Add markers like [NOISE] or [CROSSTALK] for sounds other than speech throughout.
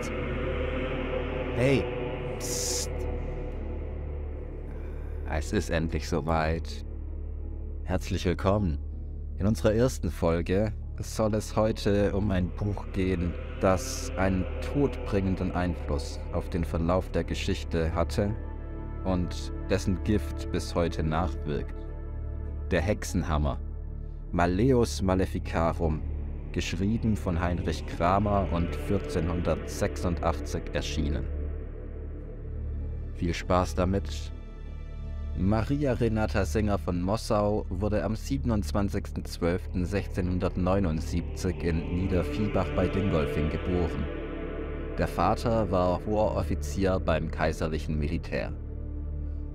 Psst. Hey. Psst. Es ist endlich soweit. Herzlich willkommen. In unserer ersten Folge soll es heute um ein Buch gehen, das einen todbringenden Einfluss auf den Verlauf der Geschichte hatte und dessen Gift bis heute nachwirkt. Der Hexenhammer. Malleus Maleficarum geschrieben von Heinrich Kramer und 1486 erschienen. Viel Spaß damit. Maria Renata Singer von Mossau wurde am 27.12.1679 in Niederviehbach bei Dingolfing geboren. Der Vater war hoher Offizier beim kaiserlichen Militär.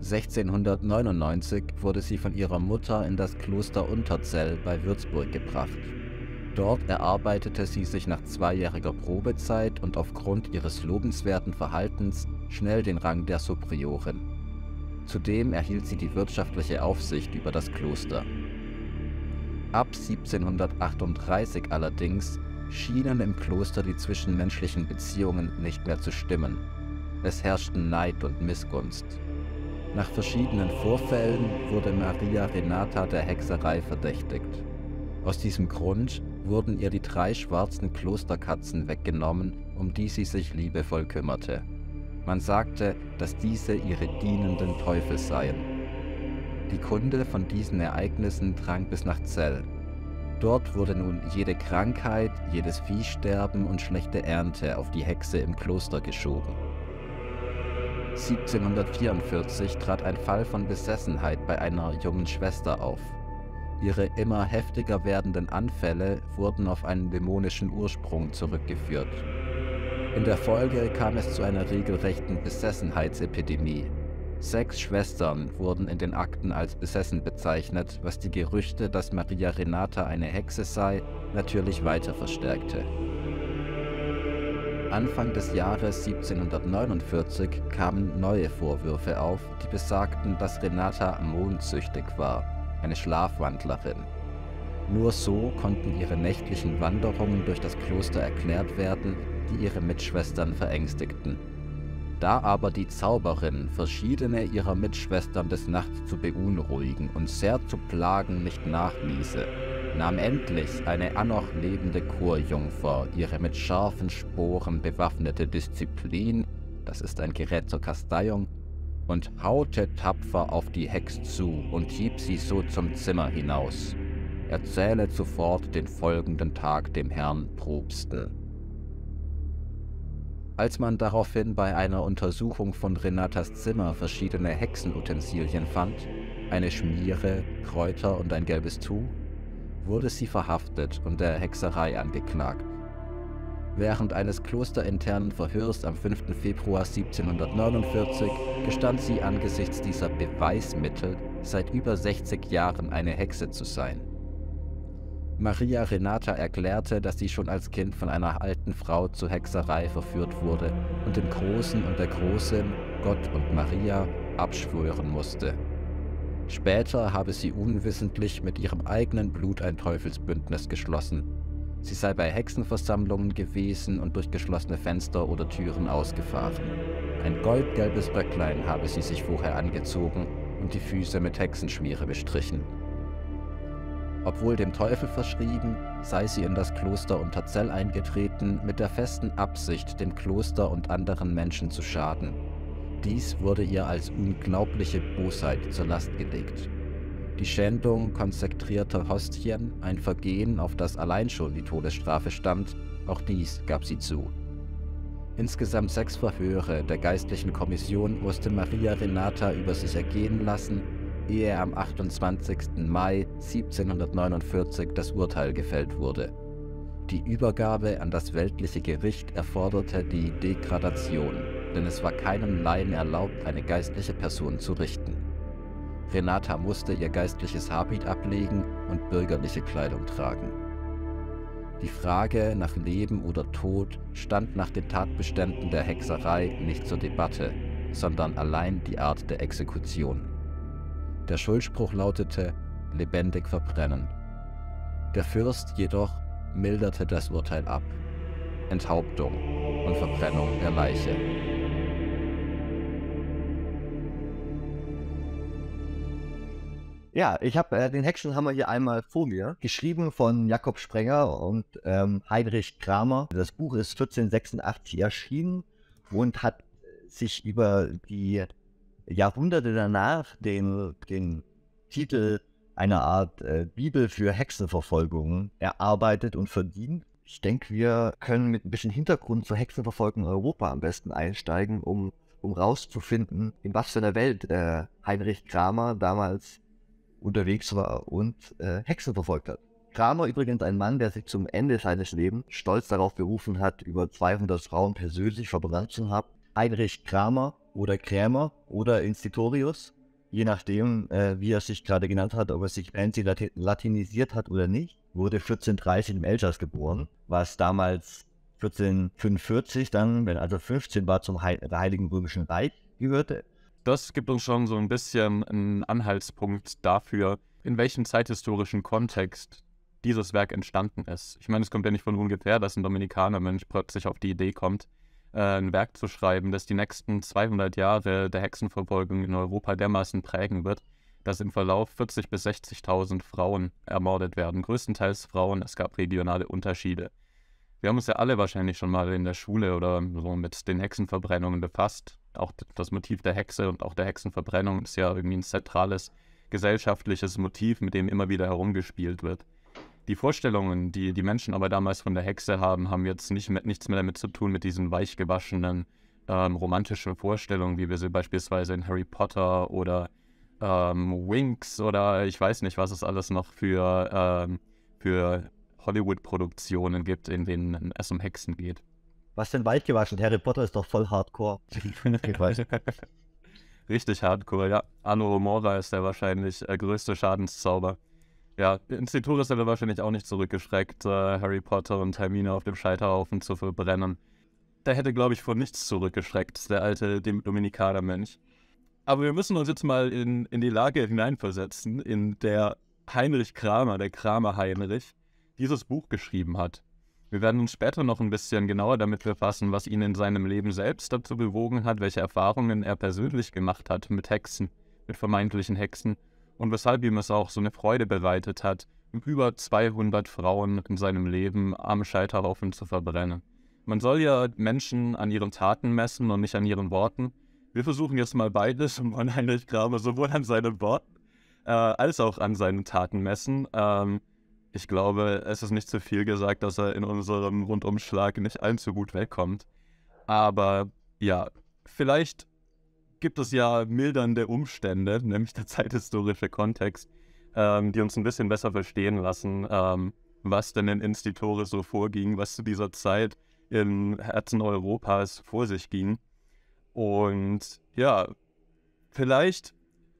1699 wurde sie von ihrer Mutter in das Kloster Unterzell bei Würzburg gebracht Dort erarbeitete sie sich nach zweijähriger Probezeit und aufgrund ihres lobenswerten Verhaltens schnell den Rang der Superiorin. Zudem erhielt sie die wirtschaftliche Aufsicht über das Kloster. Ab 1738 allerdings schienen im Kloster die zwischenmenschlichen Beziehungen nicht mehr zu stimmen. Es herrschten Neid und Missgunst. Nach verschiedenen Vorfällen wurde Maria Renata der Hexerei verdächtigt. Aus diesem Grund wurden ihr die drei schwarzen Klosterkatzen weggenommen, um die sie sich liebevoll kümmerte. Man sagte, dass diese ihre dienenden Teufel seien. Die Kunde von diesen Ereignissen drang bis nach Zell. Dort wurde nun jede Krankheit, jedes Viehsterben und schlechte Ernte auf die Hexe im Kloster geschoben. 1744 trat ein Fall von Besessenheit bei einer jungen Schwester auf. Ihre immer heftiger werdenden Anfälle wurden auf einen dämonischen Ursprung zurückgeführt. In der Folge kam es zu einer regelrechten Besessenheitsepidemie. Sechs Schwestern wurden in den Akten als besessen bezeichnet, was die Gerüchte, dass Maria Renata eine Hexe sei, natürlich weiter verstärkte. Anfang des Jahres 1749 kamen neue Vorwürfe auf, die besagten, dass Renata mondsüchtig war eine Schlafwandlerin. Nur so konnten ihre nächtlichen Wanderungen durch das Kloster erklärt werden, die ihre Mitschwestern verängstigten. Da aber die Zauberin verschiedene ihrer Mitschwestern des Nachts zu beunruhigen und sehr zu plagen nicht nachließe, nahm endlich eine annoch lebende Chorjungfer ihre mit scharfen Sporen bewaffnete Disziplin, das ist ein Gerät zur Kasteiung, und haute tapfer auf die Hex zu und hieb sie so zum Zimmer hinaus. Erzähle sofort den folgenden Tag dem Herrn Probsten. Als man daraufhin bei einer Untersuchung von Renatas Zimmer verschiedene Hexenutensilien fand, eine Schmiere, Kräuter und ein gelbes Tuch, wurde sie verhaftet und der Hexerei angeklagt. Während eines klosterinternen Verhörs am 5. Februar 1749 gestand sie angesichts dieser Beweismittel seit über 60 Jahren eine Hexe zu sein. Maria Renata erklärte, dass sie schon als Kind von einer alten Frau zur Hexerei verführt wurde und dem Großen und der Großen, Gott und Maria, abschwören musste. Später habe sie unwissentlich mit ihrem eigenen Blut ein Teufelsbündnis geschlossen Sie sei bei Hexenversammlungen gewesen und durch geschlossene Fenster oder Türen ausgefahren. Ein goldgelbes Röcklein habe sie sich vorher angezogen und die Füße mit Hexenschmiere bestrichen. Obwohl dem Teufel verschrieben, sei sie in das Kloster Unterzell eingetreten mit der festen Absicht, dem Kloster und anderen Menschen zu schaden. Dies wurde ihr als unglaubliche Bosheit zur Last gelegt. Die Schändung konsekrierter Hostien, ein Vergehen, auf das allein schon die Todesstrafe stammt, auch dies gab sie zu. Insgesamt sechs Verhöre der geistlichen Kommission musste Maria Renata über sich ergehen lassen, ehe er am 28. Mai 1749 das Urteil gefällt wurde. Die Übergabe an das weltliche Gericht erforderte die Degradation, denn es war keinem Laien erlaubt, eine geistliche Person zu richten. Renata musste ihr geistliches Habit ablegen und bürgerliche Kleidung tragen. Die Frage nach Leben oder Tod stand nach den Tatbeständen der Hexerei nicht zur Debatte, sondern allein die Art der Exekution. Der Schuldspruch lautete lebendig verbrennen. Der Fürst jedoch milderte das Urteil ab. Enthauptung und Verbrennung der Leiche. Ja, ich habe äh, den Hexenhammer hier einmal vor mir, geschrieben von Jakob Sprenger und ähm, Heinrich Kramer. Das Buch ist 1486 erschienen und hat sich über die Jahrhunderte danach den, den Titel einer Art äh, Bibel für Hexenverfolgung erarbeitet und verdient. Ich denke, wir können mit ein bisschen Hintergrund zur Hexenverfolgung in Europa am besten einsteigen, um, um rauszufinden, in was für einer Welt äh, Heinrich Kramer damals unterwegs war und äh, Hexen verfolgt hat. Kramer übrigens ein Mann, der sich zum Ende seines Lebens stolz darauf berufen hat, über 200 Frauen persönlich verbrannt zu haben. Heinrich Kramer oder Krämer oder Institorius, je nachdem, äh, wie er sich gerade genannt hat, ob er sich Nancy latinisiert hat oder nicht, wurde 1430 im Elsass geboren, was damals 1445 dann, wenn also 15 war, zum Heiligen Römischen Reich gehörte das gibt uns schon so ein bisschen einen Anhaltspunkt dafür, in welchem zeithistorischen Kontext dieses Werk entstanden ist. Ich meine, es kommt ja nicht von ungefähr, dass ein Dominikanermensch plötzlich auf die Idee kommt, äh, ein Werk zu schreiben, das die nächsten 200 Jahre der Hexenverfolgung in Europa dermaßen prägen wird, dass im Verlauf 40.000 bis 60.000 Frauen ermordet werden. Größtenteils Frauen, es gab regionale Unterschiede. Wir haben uns ja alle wahrscheinlich schon mal in der Schule oder so mit den Hexenverbrennungen befasst. Auch das Motiv der Hexe und auch der Hexenverbrennung ist ja irgendwie ein zentrales gesellschaftliches Motiv, mit dem immer wieder herumgespielt wird. Die Vorstellungen, die die Menschen aber damals von der Hexe haben, haben jetzt nicht mit, nichts mehr damit zu tun, mit diesen weichgewaschenen ähm, romantischen Vorstellungen, wie wir sie beispielsweise in Harry Potter oder ähm, Winx oder ich weiß nicht, was es alles noch für, ähm, für Hollywood-Produktionen gibt, in denen es um Hexen geht. Was denn Wald gewaschen? Harry Potter ist doch voll hardcore. [LAUGHS] [LAUGHS] Richtig hardcore, ja. Anno Romora ist der wahrscheinlich äh, größte Schadenszauber. Ja, Institut ist aber wahrscheinlich auch nicht zurückgeschreckt, äh, Harry Potter und Hermine auf dem Scheiterhaufen zu verbrennen. Da hätte, glaube ich, vor nichts zurückgeschreckt, der alte Dominikanermönch. Aber wir müssen uns jetzt mal in, in die Lage hineinversetzen, in der Heinrich Kramer, der Kramer Heinrich, dieses Buch geschrieben hat. Wir werden uns später noch ein bisschen genauer damit befassen, was ihn in seinem Leben selbst dazu bewogen hat, welche Erfahrungen er persönlich gemacht hat mit Hexen, mit vermeintlichen Hexen und weshalb ihm es auch so eine Freude bereitet hat, über 200 Frauen in seinem Leben am Scheiterhaufen zu verbrennen. Man soll ja Menschen an ihren Taten messen und nicht an ihren Worten. Wir versuchen jetzt mal beides [LAUGHS] und wollen Heinrich Kramer sowohl an seinen Worten äh, als auch an seinen Taten messen. Ähm, ich glaube, es ist nicht zu viel gesagt, dass er in unserem Rundumschlag nicht allzu gut wegkommt. Aber ja, vielleicht gibt es ja mildernde Umstände, [LAUGHS] nämlich der zeithistorische Kontext, ähm, die uns ein bisschen besser verstehen lassen, ähm, was denn in Institore so vorging, was zu dieser Zeit im Herzen Europas vor sich ging. Und ja, vielleicht,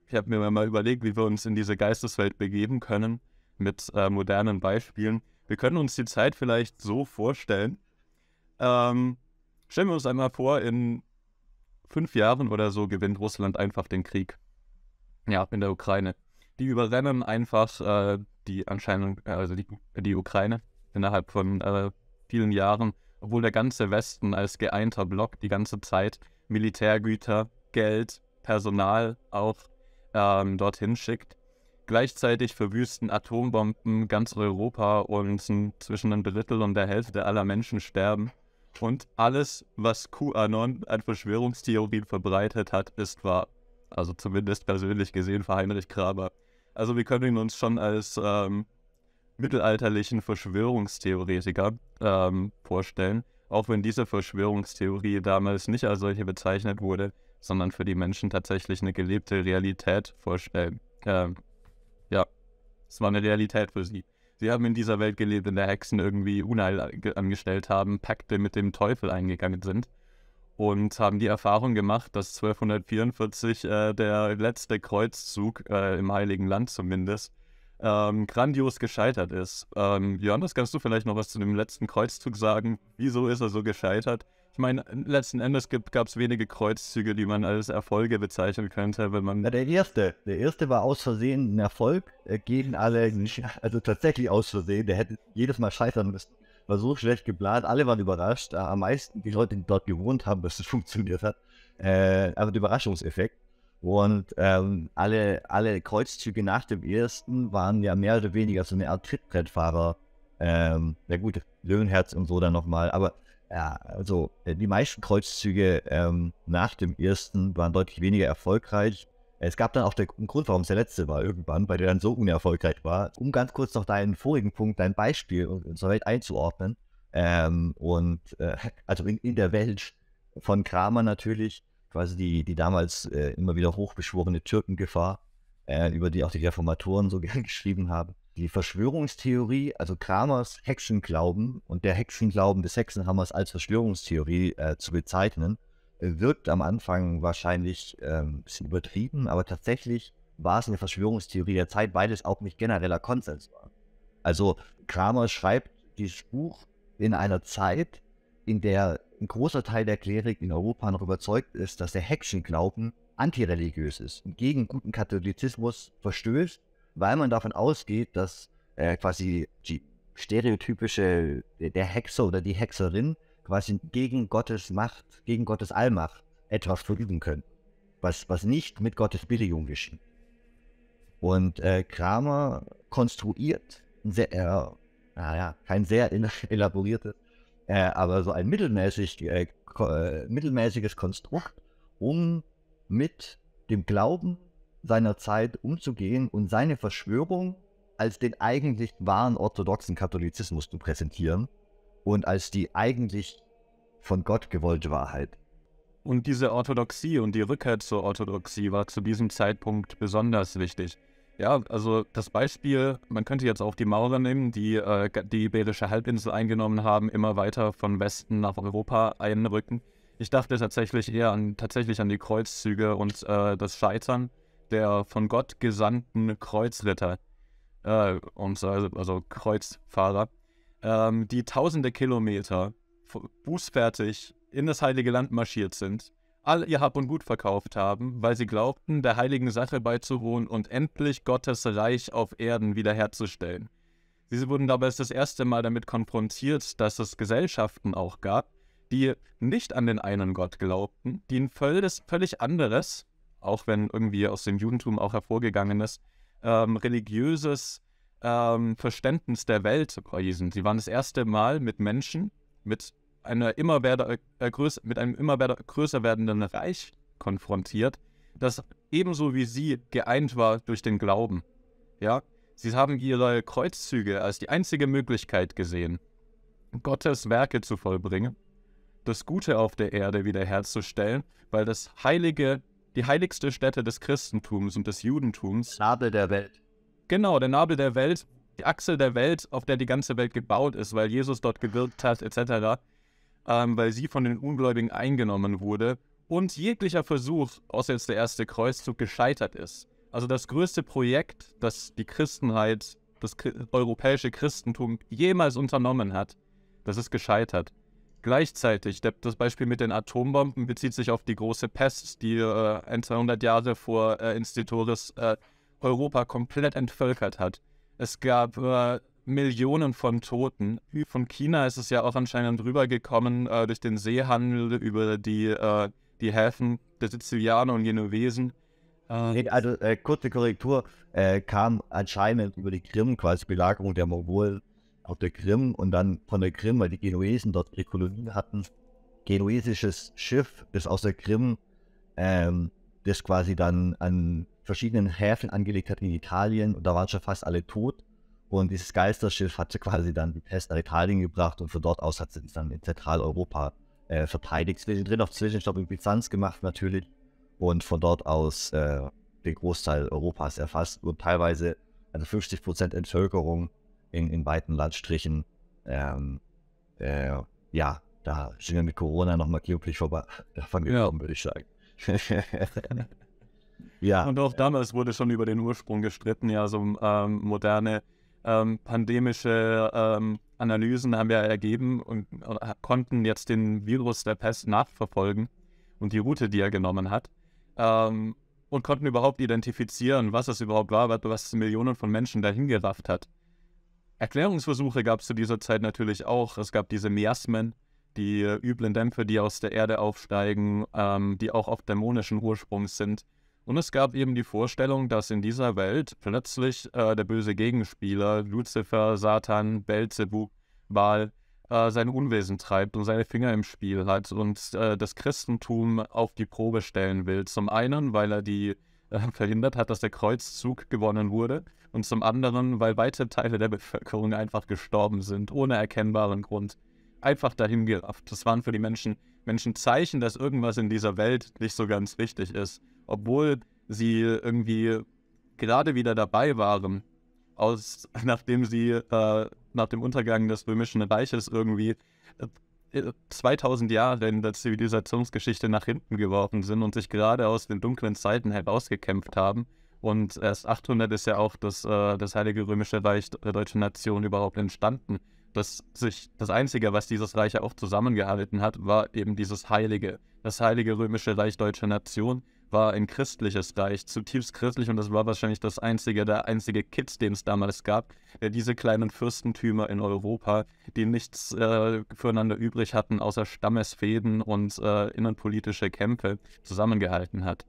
ich habe mir mal überlegt, wie wir uns in diese Geisteswelt begeben können mit äh, modernen Beispielen. Wir können uns die Zeit vielleicht so vorstellen. Ähm, stellen wir uns einmal vor, in fünf Jahren oder so gewinnt Russland einfach den Krieg. Ja, in der Ukraine. Die überrennen einfach äh, die anscheinend, also die, die Ukraine innerhalb von äh, vielen Jahren, obwohl der ganze Westen als geeinter Block die ganze Zeit Militärgüter, Geld, Personal auch ähm, dorthin schickt. Gleichzeitig verwüsten Atombomben ganz Europa und zwischen einem Drittel und der Hälfte aller Menschen sterben. Und alles, was QAnon an Verschwörungstheorien verbreitet hat, ist wahr. Also zumindest persönlich gesehen für Heinrich Kramer. Also wir können ihn uns schon als ähm, mittelalterlichen Verschwörungstheoretiker ähm, vorstellen, auch wenn diese Verschwörungstheorie damals nicht als solche bezeichnet wurde, sondern für die Menschen tatsächlich eine gelebte Realität vorstellen. Ähm, es war eine Realität für sie. Sie haben in dieser Welt gelebt, in der Hexen irgendwie Unheil angestellt haben, Pakte mit dem Teufel eingegangen sind und haben die Erfahrung gemacht, dass 1244 äh, der letzte Kreuzzug äh, im Heiligen Land zumindest ähm, grandios gescheitert ist. Ähm, Johannes, kannst du vielleicht noch was zu dem letzten Kreuzzug sagen? Wieso ist er so gescheitert? meine, letzten Endes gab es wenige Kreuzzüge, die man als Erfolge bezeichnen könnte, wenn man. Ja, der erste, der erste war aus Versehen ein Erfolg äh, gegen alle, also tatsächlich aus Versehen. Der hätte jedes Mal scheitern müssen. War so schlecht geplant, alle waren überrascht. Äh, am meisten die Leute, die dort gewohnt haben, dass es [LAUGHS] funktioniert hat. Äh, aber der Überraschungseffekt. Und ähm, alle, alle Kreuzzüge nach dem ersten waren ja mehr oder weniger so eine Art Trittbrettfahrer. Ähm, ja gut, Löwenherz und so dann nochmal, aber ja, also äh, die meisten Kreuzzüge ähm, nach dem ersten waren deutlich weniger erfolgreich. Es gab dann auch den Grund, warum es der letzte war irgendwann, weil der dann so unerfolgreich war. Um ganz kurz noch deinen vorigen Punkt, dein Beispiel unserer Welt einzuordnen. Ähm, und äh, [LAUGHS] also in, in, der Welt von Kramer natürlich, quasi die, die damals äh, immer wieder hochbeschworene Türkengefahr, äh, über die auch die Reformatoren so [LAUGHS] gern geschrieben haben die Verschwörungstheorie, also Kramers Hexenglauben und der Hexenglauben des Hexenhammers als Verschwörungstheorie äh, zu bezeichnen, wirkt am Anfang wahrscheinlich ähm, ein bisschen übertrieben, aber tatsächlich war es eine Verschwörungstheorie der Zeit, weil es auch nicht genereller Konsens war. Also Kramer schreibt dieses Buch in einer Zeit, in der ein großer Teil der Klerik in Europa noch überzeugt ist, dass der Hexenglauben antireligiös ist und gegen guten Katholizismus verstößt weil man davon ausgeht, dass äh, quasi die stereotypische, der Hexer oder die Hexerin quasi gegen Gottes Macht, gegen Gottes Allmacht etwas verüben können, was, was nicht mit Gottes Billigung geschieht. Und äh, Kramer konstruiert ein sehr, äh, naja, kein sehr elaboriertes, äh, aber so ein mittelmäßig, äh, äh, mittelmäßiges Konstrukt, um mit dem Glauben seiner Zeit umzugehen und seine Verschwörung als den eigentlich wahren orthodoxen Katholizismus zu präsentieren und als die eigentlich von Gott gewollte Wahrheit. Und diese Orthodoxie und die Rückkehr zur Orthodoxie war zu diesem Zeitpunkt besonders wichtig. Ja, also das Beispiel, man könnte jetzt auch die Maurer nehmen, die äh, die iberische Halbinsel eingenommen haben, immer weiter von Westen nach Europa einrücken. Ich dachte tatsächlich eher an, tatsächlich an die Kreuzzüge und äh, das Scheitern der von Gott gesandten Kreuzritter äh, und also, also Kreuzfahrer, ähm, die tausende Kilometer bußfertig in das Heilige Land marschiert sind, all ihr Hab und Gut verkauft haben, weil sie glaubten, der heiligen Sache beizuwohnen und endlich Gottes Reich auf Erden wiederherzustellen. Sie wurden dabei das erste Mal damit konfrontiert, dass es Gesellschaften auch gab, die nicht an den einen Gott glaubten, die ein völlig, völlig anderes, auch wenn irgendwie aus dem Judentum auch hervorgegangen ist, ähm, religiöses ähm, Verständnis der Welt zu preisen. Sie waren das erste Mal mit Menschen, mit, einer immer werder, äh, größ, mit einem immer werder, größer werdenden Reich konfrontiert, das ebenso wie sie geeint war durch den Glauben. Ja, sie haben ihre Kreuzzüge als die einzige Möglichkeit gesehen, Gottes Werke zu vollbringen, das Gute auf der Erde wiederherzustellen, weil das heilige die heiligste Stätte des Christentums und des Judentums. Nabel der Welt. Genau, der Nabel der Welt, die Achsel der Welt, auf der die ganze Welt gebaut ist, weil Jesus dort gewirkt hat, etc., ähm, weil sie von den Ungläubigen eingenommen wurde und jeglicher Versuch, außer jetzt der erste Kreuzzug, gescheitert ist. Also das größte Projekt, das die Christenheit, das europäische Christentum jemals unternommen hat, das ist gescheitert. Gleichzeitig, das Beispiel mit den Atombomben bezieht sich auf die große Pest, die äh, 100 Jahre vor äh, Institoris äh, Europa komplett entvölkert hat. Es gab äh, Millionen von Toten. Von China ist es ja auch anscheinend rübergekommen äh, durch den Seehandel über die, äh, die Häfen der Sizilianer und Genovesen. Ähm, also, äh, also kurze Korrektur, äh, kam anscheinend über die Krim quasi Belagerung der Mongolen auf der Krim und dann von der Krim, weil die Genuesen dort ihre Kolonien hatten, genuesisches Schiff ist aus der Krim, ähm, das quasi dann an verschiedenen Häfen angelegt hat in Italien und da waren schon fast alle tot. Und dieses Geisterschiff hat sie quasi dann die Pest nach Italien gebracht und von dort aus hat sie es dann in Zentraleuropa äh, verteidigt. Zwischendrin noch Zwischenstopp in Byzanz gemacht natürlich und von dort aus äh, den Großteil Europas erfasst und teilweise, also 50% Entvölkerung in, in weiten Landstrichen. Ähm, äh, ja, da sind wir mit Corona nochmal glücklich vorbei. [LAUGHS] Davon gekommen, ja. würde ich sagen. [LAUGHS] ja. Und auch damals wurde schon über den Ursprung gestritten. Ja, so ähm, moderne ähm, pandemische ähm, Analysen haben ja ergeben und äh, konnten jetzt den Virus der Pest nachverfolgen und die Route, die er genommen hat. Ähm, und konnten überhaupt identifizieren, was es überhaupt war, was Millionen von Menschen dahin gerafft hat. Erklärungsversuche gab es zu dieser Zeit natürlich auch. Es gab diese Miasmen, die äh, üblen Dämpfe, die aus der Erde aufsteigen, ähm, die auch auf dämonischen Ursprungs sind. Und es gab eben die Vorstellung, dass in dieser Welt plötzlich äh, der böse Gegenspieler, Lucifer, Satan, Belzebub, Baal, äh, sein Unwesen treibt und seine Finger im Spiel hat und äh, das Christentum auf die Probe stellen will. Zum einen, weil er die äh, verhindert hat, dass der Kreuzzug gewonnen wurde und zum anderen, weil weite Teile der Bevölkerung einfach gestorben sind, ohne erkennbaren Grund. Einfach dahingerafft. Das waren für die Menschen, Menschen Zeichen, dass irgendwas in dieser Welt nicht so ganz richtig ist. Obwohl sie irgendwie gerade wieder dabei waren, aus, [LAUGHS] nachdem sie äh, nach dem Untergang des Römischen Reiches irgendwie äh, 2000 äh, Jahre in der Zivilisationsgeschichte nach hinten geworfen sind und sich gerade aus den dunklen Zeiten herausgekämpft haben und erst 800 ist ja auch das, äh, das Heilige Römische Reich der deutschen Nation überhaupt entstanden. Dass sich das Einzige, was dieses Reich ja auch zusammengehalten hat, war eben dieses Heilige. Das Heilige Römische Reich deutscher Nation war ein christliches Reich, zutiefst christlich und das war wahrscheinlich das einzige, der einzige Kitz, den es damals gab, der diese kleinen Fürstentümer in Europa, die nichts äh, füreinander übrig hatten, außer Stammesfäden und äh, innenpolitische Kämpfe, zusammengehalten hat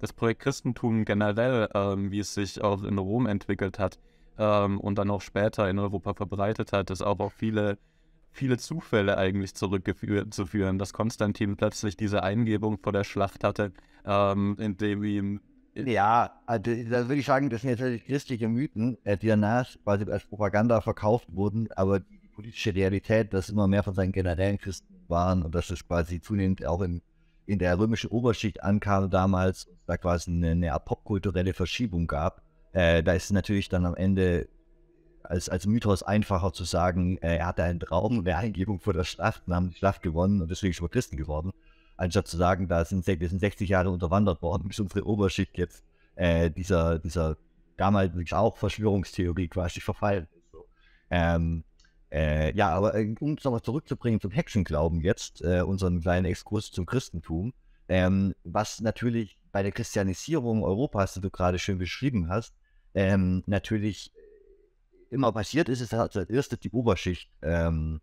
das Projekt Christentum generell, ähm, wie es sich auch in Rom entwickelt hat ähm, und dann auch später in Europa verbreitet hat, ist auch auf viele, viele Zufälle eigentlich zurückzuführen, dass Konstantin plötzlich diese Eingebung vor der Schlacht hatte, ähm, indem ihm. Ja, also da würde ich sagen, das sind jetzt natürlich christliche Mythen, äh, die danach quasi als Propaganda verkauft wurden, aber die politische Realität, dass immer mehr von seinen generellen Christen waren und dass es quasi zunehmend auch in in der römischen Oberschicht ankam damals, da quasi eine, eine popkulturelle Verschiebung gab, äh, da ist natürlich dann am Ende als, als Mythos einfacher zu sagen, äh, er hatte einen Traum und eine Eingebung vor der Schlacht und haben die Schlacht gewonnen und deswegen schon Christen geworden, anstatt zu sagen, da sind, wir sind 60 Jahre unterwandert worden, bis unsere Oberschicht jetzt äh, dieser, dieser damals auch Verschwörungstheorie quasi verfallen ist. Ähm, äh, ja, aber äh, um es nochmal zurückzubringen zum Hexenglauben jetzt, äh, unseren kleinen Exkurs zum Christentum, ähm, was natürlich bei der Christianisierung Europas, die du gerade schön beschrieben hast, ähm, natürlich äh, immer passiert ist, ist halt als erstes die Oberschicht ähm,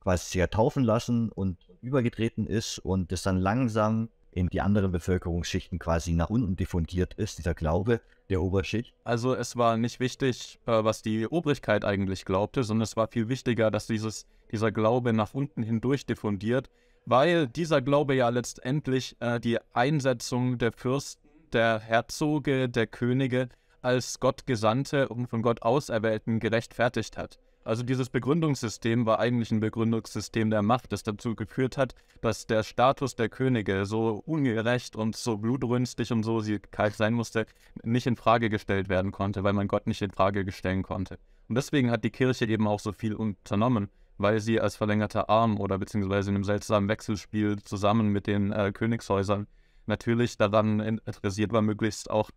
quasi sich taufen lassen und übergetreten ist und es dann langsam in die anderen Bevölkerungsschichten quasi nach unten diffundiert ist, dieser Glaube der Oberschicht? Also es war nicht wichtig, äh, was die Obrigkeit eigentlich glaubte, sondern es war viel wichtiger, dass dieses, dieser Glaube nach unten hindurch diffundiert, weil dieser Glaube ja letztendlich äh, die Einsetzung der Fürsten, der Herzoge, der Könige als Gott gesandte und von Gott auserwählten gerechtfertigt hat. Also dieses Begründungssystem war eigentlich ein Begründungssystem der Macht, das dazu geführt hat, dass der Status der Könige so ungerecht und so blutrünstig und so sie kalt sein musste, nicht in Frage gestellt werden konnte, weil man Gott nicht in Frage stellen konnte. Und deswegen hat die Kirche eben auch so viel unternommen, weil sie als verlängerter Arm oder beziehungsweise in einem seltsamen Wechselspiel zusammen mit den äh, Königshäusern natürlich daran interessiert war, möglichst auch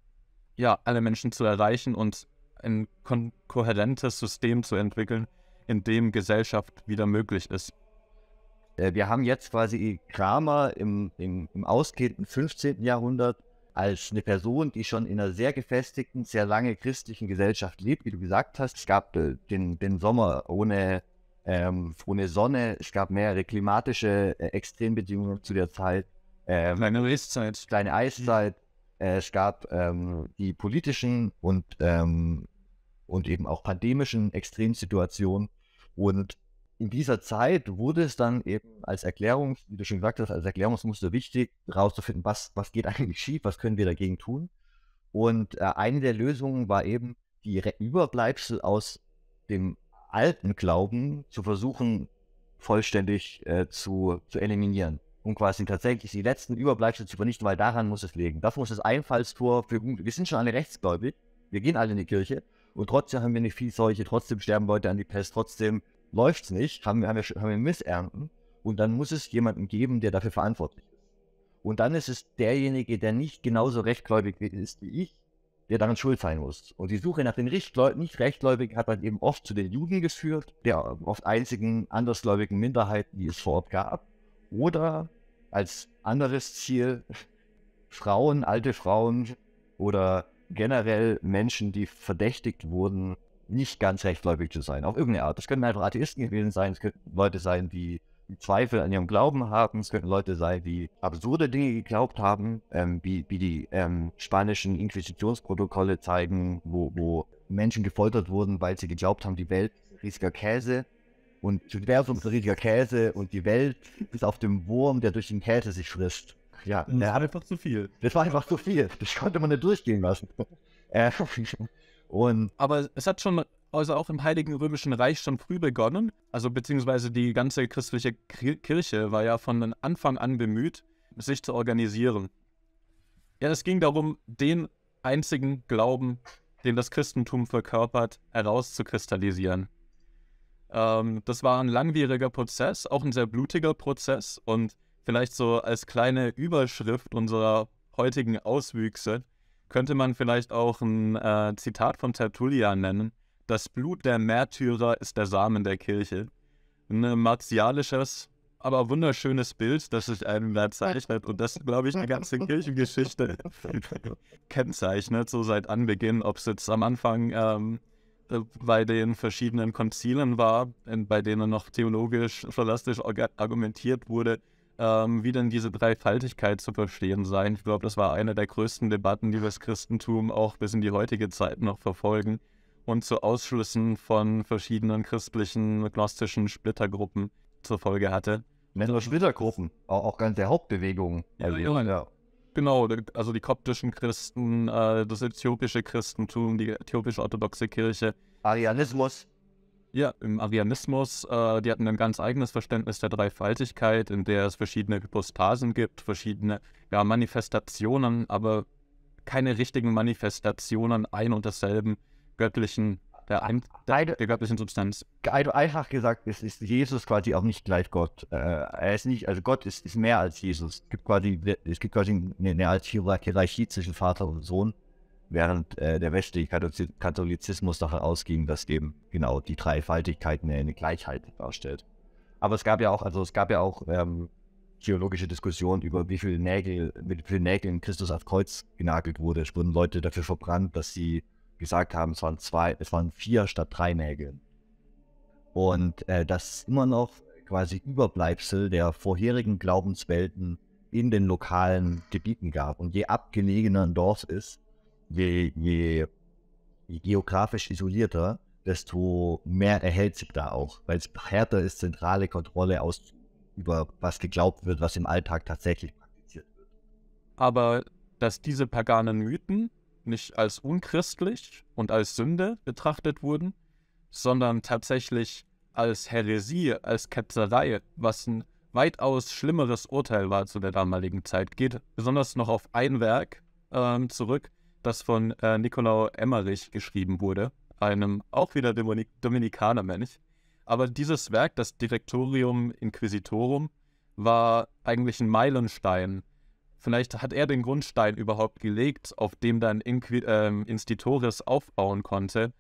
ja, alle Menschen zu erreichen und ein kohärentes System zu entwickeln, in dem Gesellschaft wieder möglich ist. Äh, wir haben jetzt quasi Kramer im, im, im ausgehenden 15. Jahrhundert als eine Person, die schon in einer sehr gefestigten, sehr lange christlichen Gesellschaft lebt, wie du gesagt hast. Es gab äh, den, den Sommer ohne, ähm, ohne Sonne, es gab mehrere klimatische äh, Extrembedingungen zu der Zeit. Ähm, kleine Eiszeit. Kleine Eiszeit. Mhm. Es gab ähm, die politischen und ähm, und eben auch pandemischen Extremsituationen. Und in dieser Zeit wurde es dann eben als Erklärung, wie du schon gesagt hast, als Erklärungsmuster wichtig, herauszufinden, was, was geht [LAUGHS] eigentlich schief, was können wir dagegen tun. Und äh, eine der Lösungen war eben, die Re Überbleibsel aus dem alten Glauben zu versuchen, vollständig äh, zu, zu eliminieren und quasi tatsächlich die letzten Überbleibsel zu vernichten, weil daran muss es liegen. Das muss das Einfallstor für, wir sind schon alle rechtsgläubig, wir gehen alle in die Kirche, und trotzdem haben wir eine viel trotzdem sterben Leute an die Pest, trotzdem läuft es nicht, haben, haben, wir, haben wir Missernten. Und dann muss es jemanden geben, der dafür verantwortlich ist. Und dann ist es derjenige, der nicht genauso rechtgläubig ist wie ich, der daran schuld sein muss. Und die Suche nach den Richtgleu nicht Rechtgläubigen hat dann eben oft zu den Juden geführt, der oft einzigen andersgläubigen Minderheiten, die es vor Ort gab. Oder als anderes Ziel [LAUGHS] Frauen, alte Frauen oder generell Menschen, die verdächtigt wurden, nicht ganz rechtgläubig zu sein, auf irgendeine Art. Das könnten einfach Atheisten gewesen sein, es könnten Leute sein, die Zweifel an ihrem Glauben haben, es könnten Leute sein, die absurde Dinge geglaubt haben, ähm, wie, wie, die ähm, spanischen Inquisitionsprotokolle zeigen, wo, wo Menschen gefoltert wurden, weil sie geglaubt haben, die Welt ist riesiger Käse und das Universum ist riesiger Käse und die Welt ist auf dem Wurm, der durch den Käse sich frisst ja. Das war äh, einfach zu viel. Das war einfach zu viel. Das konnte man nicht durchgehen lassen. [LAUGHS] Äh, und Aber es hat schon, also auch im Heiligen Römischen Reich schon früh begonnen. Also beziehungsweise die ganze christliche Kirche war ja von Anfang an bemüht, sich zu organisieren. Ja, es ging darum, den einzigen Glauben, den das Christentum verkörpert, herauszukristallisieren. Ähm, das war ein langwieriger Prozess, auch ein sehr blutiger Prozess und vielleicht so als kleine Überschrift unserer heutigen Auswüchse könnte man vielleicht auch ein äh, Zitat von Tertullian nennen. Das Blut der Märtyrer ist der Samen der Kirche. Ein martialisches, aber wunderschönes Bild, das sich einem da zeichnet und das, glaube ich, die ganze Kirchengeschichte [LAUGHS] kennzeichnet, so seit Anbeginn, ob es jetzt am Anfang ähm, bei den verschiedenen Konzilen war, bei denen noch theologisch, scholastisch argumentiert wurde, ähm, wie denn diese Dreifaltigkeit zu verstehen sein. Ich glaube, das war eine der größten Debatten, die wir das Christentum auch bis in die heutige Zeit noch verfolgen und zu Ausschlüssen von verschiedenen christlichen, gnostischen Splittergruppen zur Folge hatte. Mehrere Splittergruppen, auch, auch ganz der Hauptbewegung. Ja, also, ja. ja. Genau, also die koptischen Christen, äh, das äthiopische Christentum, die äthiopisch-orthodoxe Kirche. Arianismus. Ja, im Arianismus, äh, die hatten ein ganz eigenes Verständnis der Dreifaltigkeit, in der es verschiedene Hypostasen gibt, verschiedene ja, Manifestationen, aber keine richtigen Manifestationen ein und desselben göttlichen, der, ein, der, der göttlichen Substanz. Einfach gesagt, es ist Jesus quasi auch nicht gleich Gott. Äh, er ist nicht, also Gott ist, ist mehr als Jesus. Es gibt quasi, es gibt quasi eine, eine Hierarchie zwischen Vater und Sohn während äh, der westliche Katholizismus davon ausging, dass eben genau die Dreifaltigkeit eine, eine, Gleichheit darstellt. Aber es gab ja auch, also es gab ja auch ähm, theologische Diskussionen über wie viele Nägel, mit wie vielen Nägeln Christus auf Kreuz genagelt wurde. Es wurden Leute dafür verbrannt, dass sie gesagt haben, es waren zwei, es waren vier statt drei Nägel. Und äh, dass immer noch quasi Überbleibsel der vorherigen Glaubenswelten in den lokalen Gebieten gab. Und je abgelegener ein Dorf ist, je, je, je geografisch isolierter, desto mehr erhält sich da auch, weil es härter ist, zentrale Kontrolle aus, über was geglaubt wird, was im Alltag tatsächlich praktiziert wird. Aber dass diese paganen Mythen nicht als unchristlich und als Sünde betrachtet wurden, sondern tatsächlich als Häresie, als Ketzerei, was ein weitaus schlimmeres Urteil war zu der damaligen Zeit. Geht besonders noch auf ein Werk ähm, zurück, das von äh, Nikolaus Emmerich geschrieben wurde, einem auch wieder Dominik Dominikaner, meine Aber dieses Werk, das Directorium Inquisitorum, war eigentlich ein Meilenstein. Vielleicht hat er den Grundstein überhaupt gelegt, auf dem dann Inqui äh, Institoris aufbauen konnte.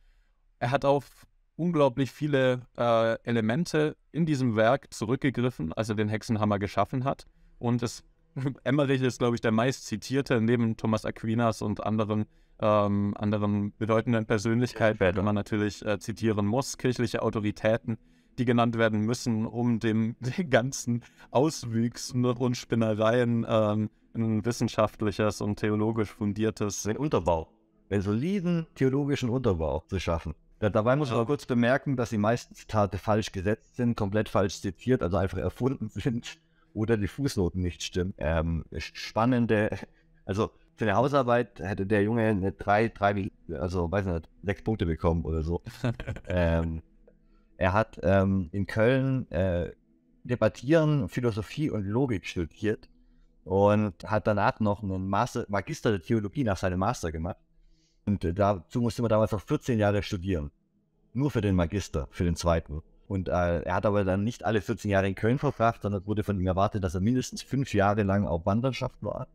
Er hat auf unglaublich viele äh, Elemente in diesem Werk zurückgegriffen, als er den Hexenhammer geschaffen hat. Und es [LAUGHS] Emmerich ist, glaube ich, der meist zitierte neben Thomas Aquinas und anderen, ähm, anderen bedeutenden Persönlichkeiten, die man natürlich äh, zitieren muss, kirchliche Autoritäten, die genannt werden müssen, um dem, [LAUGHS] den ganzen Auswüchsen und Spinnereien ähm, ein wissenschaftliches und theologisch fundiertes den Unterbau, einen soliden theologischen Unterbau zu schaffen. Dabei muss man auch kurz bemerken, dass die meisten Zitate falsch gesetzt sind, komplett falsch zitiert, also einfach erfunden [LAUGHS] sind oder die Fußnoten nicht stimmen. Ähm, spannende, [LAUGHS] also für eine Hausarbeit hätte der Junge eine drei, drei, also weiß nicht, sechs Punkte bekommen oder so. [LAUGHS] ähm, er hat ähm, in Köln äh, Debattieren, Philosophie und Logik studiert und hat danach noch einen Master, Magister der Theologie nach seinem Master gemacht. Und äh, dazu musste man damals noch 14 Jahre studieren. Nur für den Magister, für den zweiten. Und äh, er hat aber dann nicht alle 14 Jahre in Köln verbracht, sondern wurde von ihm erwartet, dass er mindestens fünf Jahre lang auf Wanderschaft war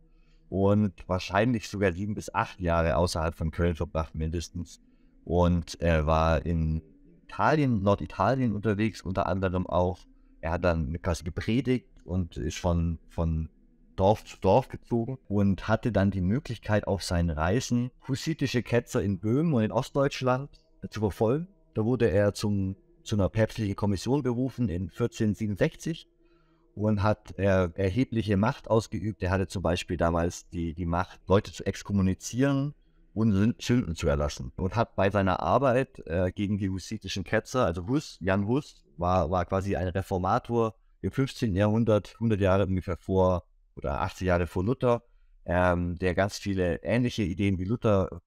und wahrscheinlich sogar sieben bis acht Jahre außerhalb von Köln verbracht, mindestens. Und er war in Italien, Norditalien unterwegs, unter anderem auch. Er hat dann quasi gepredigt und ist von, von Dorf zu Dorf gezogen und hatte dann die Möglichkeit, auf seinen Reisen hussitische Ketzer in Böhmen und in Ostdeutschland zu verfolgen. Da wurde er zum zu einer päpstlichen Kommission berufen in 1467 und hat er äh, erhebliche Macht ausgeübt. Er hatte zum Beispiel damals die, die Macht, Leute zu exkommunizieren und Sünden zu erlassen und hat bei seiner Arbeit äh, gegen die hussitischen Ketzer, also Hus, Jan Huss, war, war quasi ein Reformator im 15. Jahrhundert, 100 Jahre ungefähr vor oder 80 Jahre vor Luther, ähm, der ganz viele ähnliche Ideen wie Luther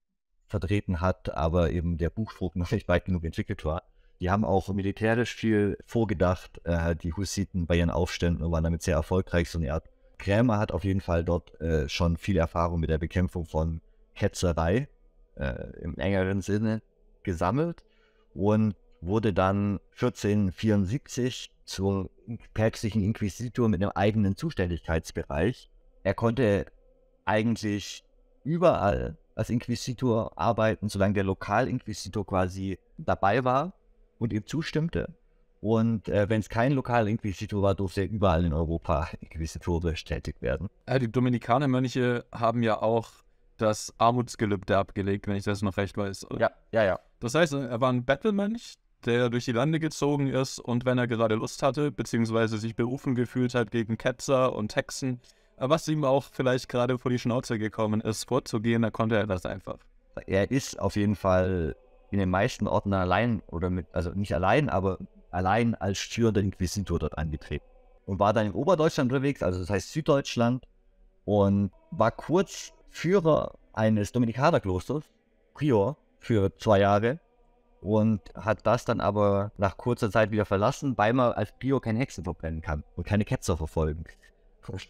vertreten hat, aber eben der Buchdruck noch nicht weit genug entwickelt war. Die haben auch militärisch viel vorgedacht, äh, die Hussiten bei ihren Aufständen und waren damit sehr erfolgreich. So eine Art Krämer hat auf jeden Fall dort äh, schon viel Erfahrung mit der Bekämpfung von Ketzerei äh, im engeren Sinne gesammelt und wurde dann 1474 zum päpstlichen Inquisitor mit einem eigenen Zuständigkeitsbereich. Er konnte eigentlich überall als Inquisitor arbeiten, solange der Lokalinquisitor quasi dabei war und ihm zustimmte. Und äh, wenn es kein lokaler Inquisitor war, durfte er überall in Europa Inquisitore tätig werden. die Dominikanermönche haben ja auch das Armutsgelübde abgelegt, wenn ich das noch recht weiß. Oder? Ja, ja, ja. Das heißt, äh, er war ein Bettelmönch, der durch die Lande gezogen ist und wenn er gerade Lust hatte, beziehungsweise sich berufen gefühlt hat gegen Ketzer und Hexen, äh, was ihm auch vielleicht gerade vor die Schnauze gekommen ist, vorzugehen, da konnte er das einfach. Er ist auf jeden Fall in den meisten Orten allein oder mit, also nicht allein, aber allein als stürender Inquisitor dort angetreten. Und war dann in Oberdeutschland unterwegs, also das heißt Süddeutschland, und war kurz Führer eines Dominikanerklosters, Prior, für zwei Jahre und hat das dann aber nach kurzer Zeit wieder verlassen, weil man als Prior keine Hexen verbrennen kann und keine Ketzer verfolgen. [LAUGHS]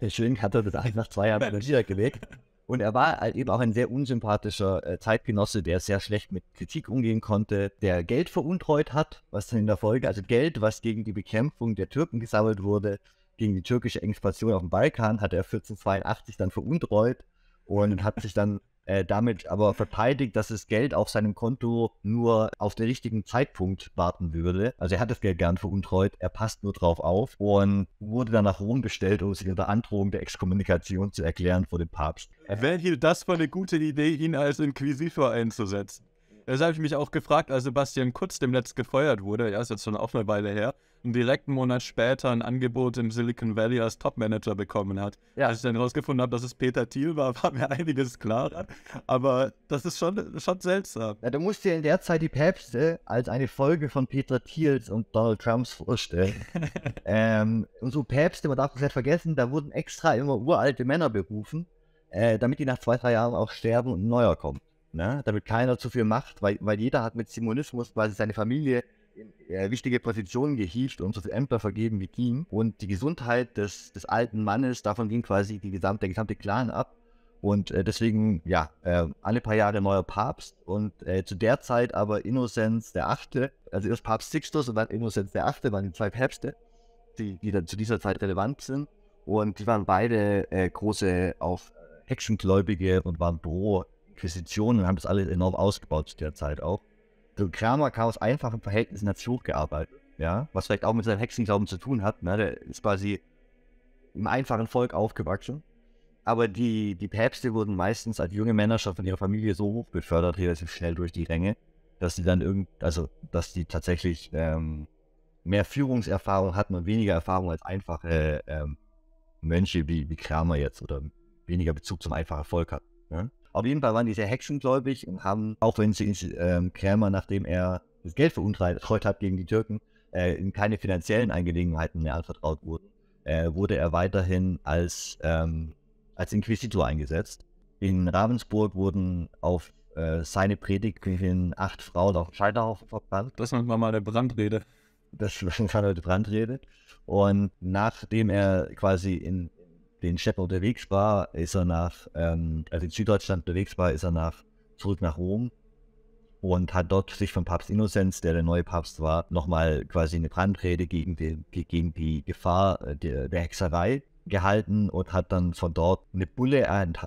Deswegen hat er das nach zwei Jahren [LAUGHS] wieder gelegt. Und er war halt eben auch ein sehr unsympathischer äh, Zeitgenosse, der sehr schlecht mit Kritik umgehen konnte, der Geld veruntreut hat, was dann in der Folge, also Geld, was gegen die Bekämpfung der Türken gesammelt wurde, gegen die türkische Expansion auf dem Balkan, hat er 1482 dann veruntreut und hat sich dann äh, damit aber verteidigt, dass das Geld auf seinem Konto nur auf den richtigen Zeitpunkt warten würde. Also er hat das Geld gern veruntreut, er passt nur drauf auf und wurde dann nach Rom bestellt, um sich unter Androhung der Exkommunikation zu erklären vor dem Papst. Wäre hier das für eine gute Idee, ihn als Inquisitor einzusetzen? Das habe ich mich auch gefragt, als Sebastian Kurz demnächst gefeuert wurde. Ja, ist jetzt schon auch eine Weile her direkt einen Monat später ein Angebot im Silicon Valley als Topmanager bekommen hat. Ja. Als ich dann rausgefunden habe, dass es Peter Thiel war, [LAUGHS] war mir einiges klarer. Aber das ist schon, schon seltsam. Ja, du musst dir in der Zeit die Päpste als eine Folge von Peter Thiels und Donald Trumps vorstellen. [LAUGHS] ähm, und so Päpste, man darf das nicht vergessen, da wurden extra immer uralte Männer berufen, äh, damit die nach zwei, drei Jahren auch sterben und ein neuer kommt. Ne? Damit keiner zu viel macht, weil, weil jeder hat mit Simonismus quasi seine Familie in äh, wichtige Positionen gehievt und so viele Ämter vergeben wie ging. Und die Gesundheit des, des alten Mannes, davon ging quasi die gesamte, der gesamte Clan ab. Und äh, deswegen, ja, äh, alle paar Jahre neuer Papst und äh, zu der Zeit aber Innocenz der Achte, also erst Papst Sixtus und dann Innocenz der Achte waren die zwei Päpste, die, die dann zu dieser Zeit relevant sind. Und die waren beide äh, große auf äh, Hexengläubige und waren pro Inquisition und haben das alles enorm ausgebaut zu der Zeit auch also Kramer kam aus einfachen Verhältnissen, hat sich hochgearbeitet, ja, was vielleicht auch mit seinem Hexenglauben zu tun hat, ne? der ist quasi im einfachen Volk aufgewachsen. Aber die, die Päpste wurden meistens als junge Männer schon von ihrer Familie so hoch befördert, relativ schnell durch die Ränge, dass sie dann irgend, also dass die tatsächlich ähm, mehr Führungserfahrung hatten und weniger Erfahrung als einfache ähm, Mönche wie, wie Kramer jetzt oder weniger Bezug zum einfachen Volk hatten. Ja? Ne? Auf jeden Fall waren die sehr hexengläubig und haben, auch wenn sie ähm, Krämer, nachdem er das Geld veruntreut hat gegen die Türken, äh, in keine finanziellen Angelegenheiten mehr anvertraut wurden, äh, wurde er weiterhin als, ähm, als Inquisitor eingesetzt. In Ravensburg wurden auf äh, seine Predigt hin acht Frauen auf dem Scheiterhaufen verbrannt. Das nennt man mal eine Brandrede. Das [LAUGHS] war eine Brandrede. Und nachdem er quasi in den Chef unterwegs war, ist er nach, ähm, also in Süddeutschland unterwegs war, ist er nach, zurück nach Rom und hat dort sich von Papst Innozenz, der der neue Papst war, nochmal quasi eine Brandrede gegen, den, gegen die Gefahr äh, der, der Hexerei gehalten und hat dann von dort eine Bulle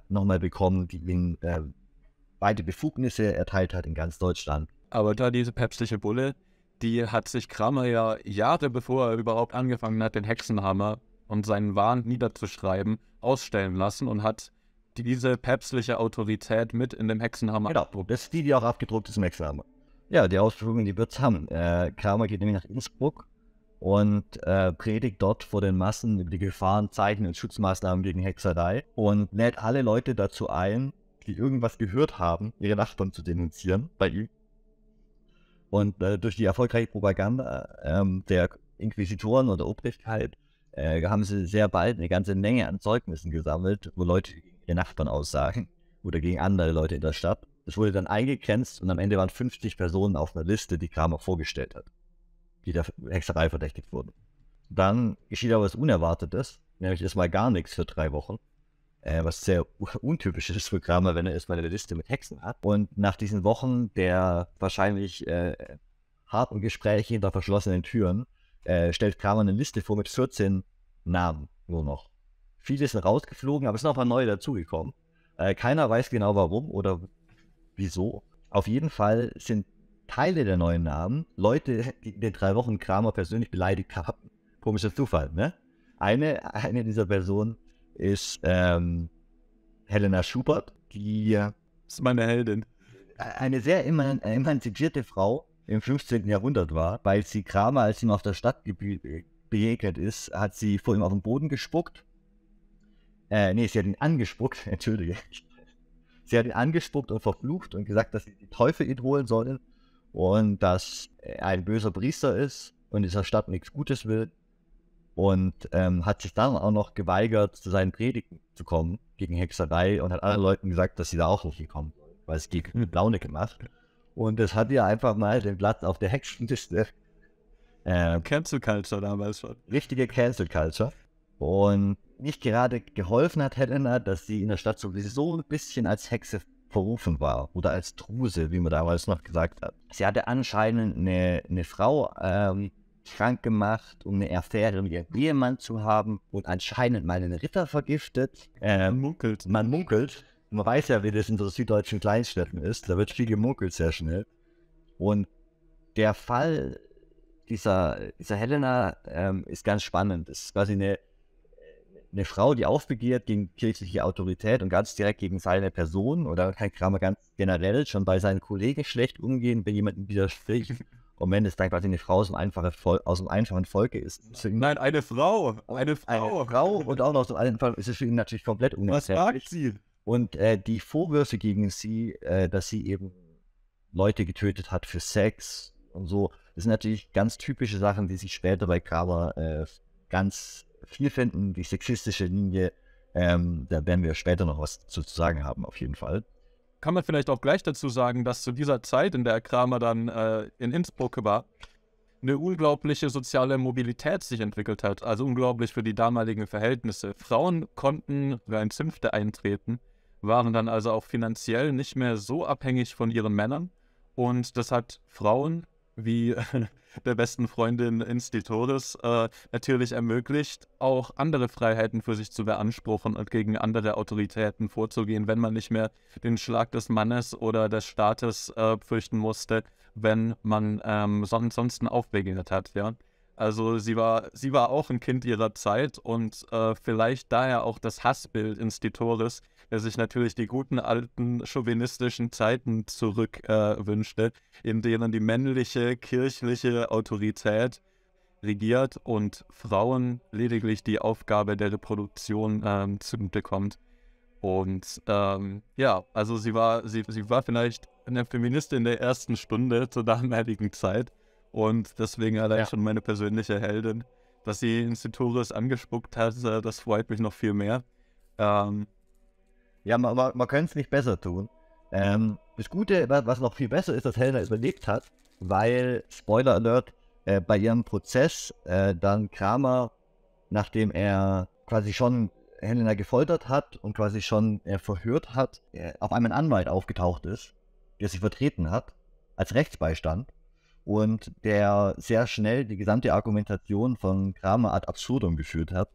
nochmal bekommen, die ihm äh, Befugnisse erteilt hat in ganz Deutschland. Aber da diese päpstliche Bulle, die hat sich Kramer ja Jahre bevor er überhaupt angefangen hat, den Hexenhammer und seinen Wahn niederzuschreiben, ausstellen lassen und hat diese päpstliche Autorität mit in dem Hexenhammer genau, abgedruckt. Das ist die, die auch abgedruckt ist im Hexenhammer. Ja, die Ausführungen, die wird es haben. Äh, Kramer geht nämlich nach Innsbruck und äh, predigt dort vor den Massen über die Gefahren, Zeichen und Schutzmaßnahmen gegen Hexerei und lädt alle Leute dazu ein, die irgendwas gehört haben, ihre Nachbarn zu denunzieren bei ihm. Und äh, durch die erfolgreiche Propaganda ähm, der Inquisitoren oder Obrigkeit äh, haben sie sehr bald eine ganze Menge an Zeugnissen gesammelt, wo Leute ihre Nachbarn aussagen oder gegen andere Leute in der Stadt. Es wurde dann eingegrenzt und am Ende waren 50 Personen auf einer Liste, die Kramer vorgestellt hat, die der Hexerei verdächtigt wurden. Dann geschieht aber was Unerwartetes, nämlich erstmal gar nichts für drei Wochen äh, was sehr untypisch ist für Kramer, wenn er erstmal eine Liste mit Hexen hat. Und nach diesen Wochen der wahrscheinlich äh, harten Gespräche hinter verschlossenen Türen äh, stellt Kramer eine Liste vor mit 14 Namen nur noch. Viele sind rausgeflogen, aber es sind auch ein paar neue dazugekommen. Äh, keiner weiß genau warum oder wieso. Auf jeden Fall sind Teile der neuen Namen Leute, die in den drei Wochen Kramer persönlich beleidigt haben. Komischer Zufall, ne? Eine, eine dieser Personen ist ähm, Helena Schubert, die. Das ist meine Heldin. Eine sehr eman emanzipierte Frau, im 15. Jahrhundert war, weil sie Kramer, als sie ihm auf der Stadt äh, begegnet ist, hat sie vor ihm auf den Boden gespuckt. Äh, nee, sie hat ihn angespuckt, [LAUGHS] entschuldige. Sie hat ihn angespuckt und verflucht und gesagt, dass die Teufel ihn holen sollen und dass er ein böser Priester ist und dieser Stadt nichts Gutes will. Und ähm, hat sich dann auch noch geweigert, zu seinen Predigten zu kommen gegen Hexerei und hat anderen Leuten gesagt, dass sie da auch nicht hinkommen, weil es gegen Laune gemacht. hat. Und das hat ja einfach mal den Platz auf der Hexenliste. Ähm, Cancel Culture damals schon. Richtige Cancel Culture. Und nicht gerade geholfen hat Helena, dass sie in der Stadt sowieso ein bisschen als Hexe verrufen war. Oder als Druse, wie man damals noch gesagt hat. Sie hatte anscheinend eine, eine Frau ähm, krank gemacht, um eine Affäre mit ihrem Ehemann zu haben. Und anscheinend mal einen Ritter vergiftet. Ähm, man munkelt. Man munkelt man weiß ja, wie das in so süddeutschen Kleinstädten ist, da wird viel gemunkelt sehr schnell. Und der Fall dieser, dieser Helena ähm, ist ganz spannend. Das ist quasi eine, eine Frau, die aufbegehrt gegen kirchliche Autorität und ganz direkt gegen seine Person oder kann Kramer ganz generell schon bei seinen Kollegen schlecht umgehen, wenn jemandem widerspricht. Und wenn es dann quasi eine Frau aus dem, einfachen Volk, aus dem einfachen Volke ist. Nein, eine Frau. Eine Frau. Eine Frau und auch noch aus dem einfachen Volk ist es für ihn natürlich komplett unerklärlich. Was sagt sie? Und äh, die Vorwürfe gegen sie, äh, dass sie eben Leute getötet hat für Sex und so, das sind natürlich ganz typische Sachen, die sich später bei Kramer äh, ganz viel finden. Die sexistische Linie, ähm, da werden wir später noch was zu sagen haben, auf jeden Fall. Kann man vielleicht auch gleich dazu sagen, dass zu dieser Zeit, in der Kramer dann äh, in Innsbruck war, eine unglaubliche soziale Mobilität sich entwickelt hat. Also unglaublich für die damaligen Verhältnisse. Frauen konnten rein Zünfte eintreten waren dann also auch finanziell nicht mehr so abhängig von ihren Männern. Und das hat Frauen wie [LAUGHS] der besten Freundin Institoris äh, natürlich ermöglicht, auch andere Freiheiten für sich zu beanspruchen und gegen andere Autoritäten vorzugehen, wenn man nicht mehr den Schlag des Mannes oder des Staates äh, fürchten musste, wenn man ähm, einen aufbegehrt hat, ja. Also sie war, sie war auch ein Kind ihrer Zeit und äh, vielleicht daher auch das Hassbild Institoris, der sich natürlich die guten alten chauvinistischen Zeiten zurückwünschte, äh, in denen die männliche kirchliche Autorität regiert und Frauen lediglich die Aufgabe der Reproduktion ähm, zugute Und ähm, ja, also sie war, sie, sie war vielleicht eine Feministin der ersten Stunde zur damaligen Zeit und deswegen allein ja. schon meine persönliche Heldin. Dass sie Instituris angespuckt hat, äh, das freut mich noch viel mehr. Ähm, ja, man, man, man könnte es nicht besser tun. Ähm, das Gute, was noch viel besser ist, dass Helena überlebt hat, weil, Spoiler Alert, äh, bei ihrem Prozess äh, dann Kramer, nachdem er quasi schon Helena gefoltert hat und quasi schon äh, verhört hat, äh, auf einmal ein Anwalt aufgetaucht ist, der sie vertreten hat, als Rechtsbeistand und der sehr schnell die gesamte Argumentation von Kramer ad absurdum geführt hat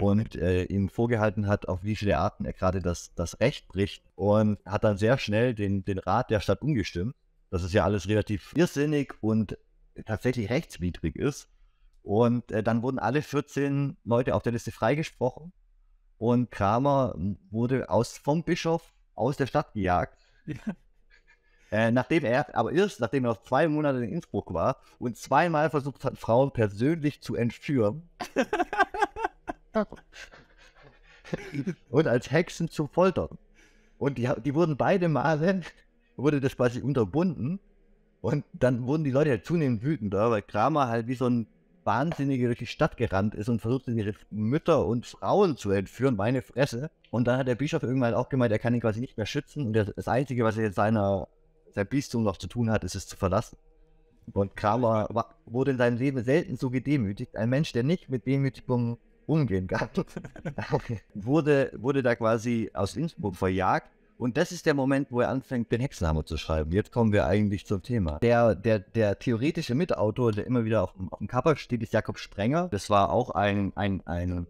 und äh, ihm vorgehalten hat, auf wie viele Arten er gerade das, das Recht bricht und hat dann sehr schnell den, den Rat der Stadt umgestimmt. Das ist ja alles relativ irrsinnig und tatsächlich rechtswidrig ist. Und äh, dann wurden alle 14 Leute auf der Liste freigesprochen und Kramer wurde aus, vom Bischof aus der Stadt gejagt. [LAUGHS] Äh, nachdem er, aber erst nachdem er noch zwei Monate in Innsbruck war und zweimal versucht hat, Frauen persönlich zu entführen. [LAUGHS] [LAUGHS] und als Hexen zu foltern. Und die, die wurden beide Male, wurde das quasi unterbunden. Und dann wurden die Leute halt zunehmend wütender, weil Kramer halt wie so ein Wahnsinniger durch die Stadt gerannt ist und versuchte, ihre Mütter und Frauen zu entführen, meine Fresse. Und dann hat der Bischof irgendwann auch gemeint, er kann ihn quasi nicht mehr schützen. Und das Einzige, was er jetzt seiner, sein Bistum noch zu tun hat, ist es zu verlassen. Und Kramer war, wurde in seinem Leben selten so gedemütigt. Ein Mensch, der nicht mit Demütigung umgehen kann, [LAUGHS] wurde, wurde da quasi aus Innsbruck verjagt. Und das ist der Moment, wo er anfängt, den Hexenhammer zu schreiben. Jetzt kommen wir eigentlich zum Thema. Der, der, der theoretische Mitautor, der immer wieder auf, auf dem Cover steht, ist Jakob Sprenger. Das war auch ein, ein, ein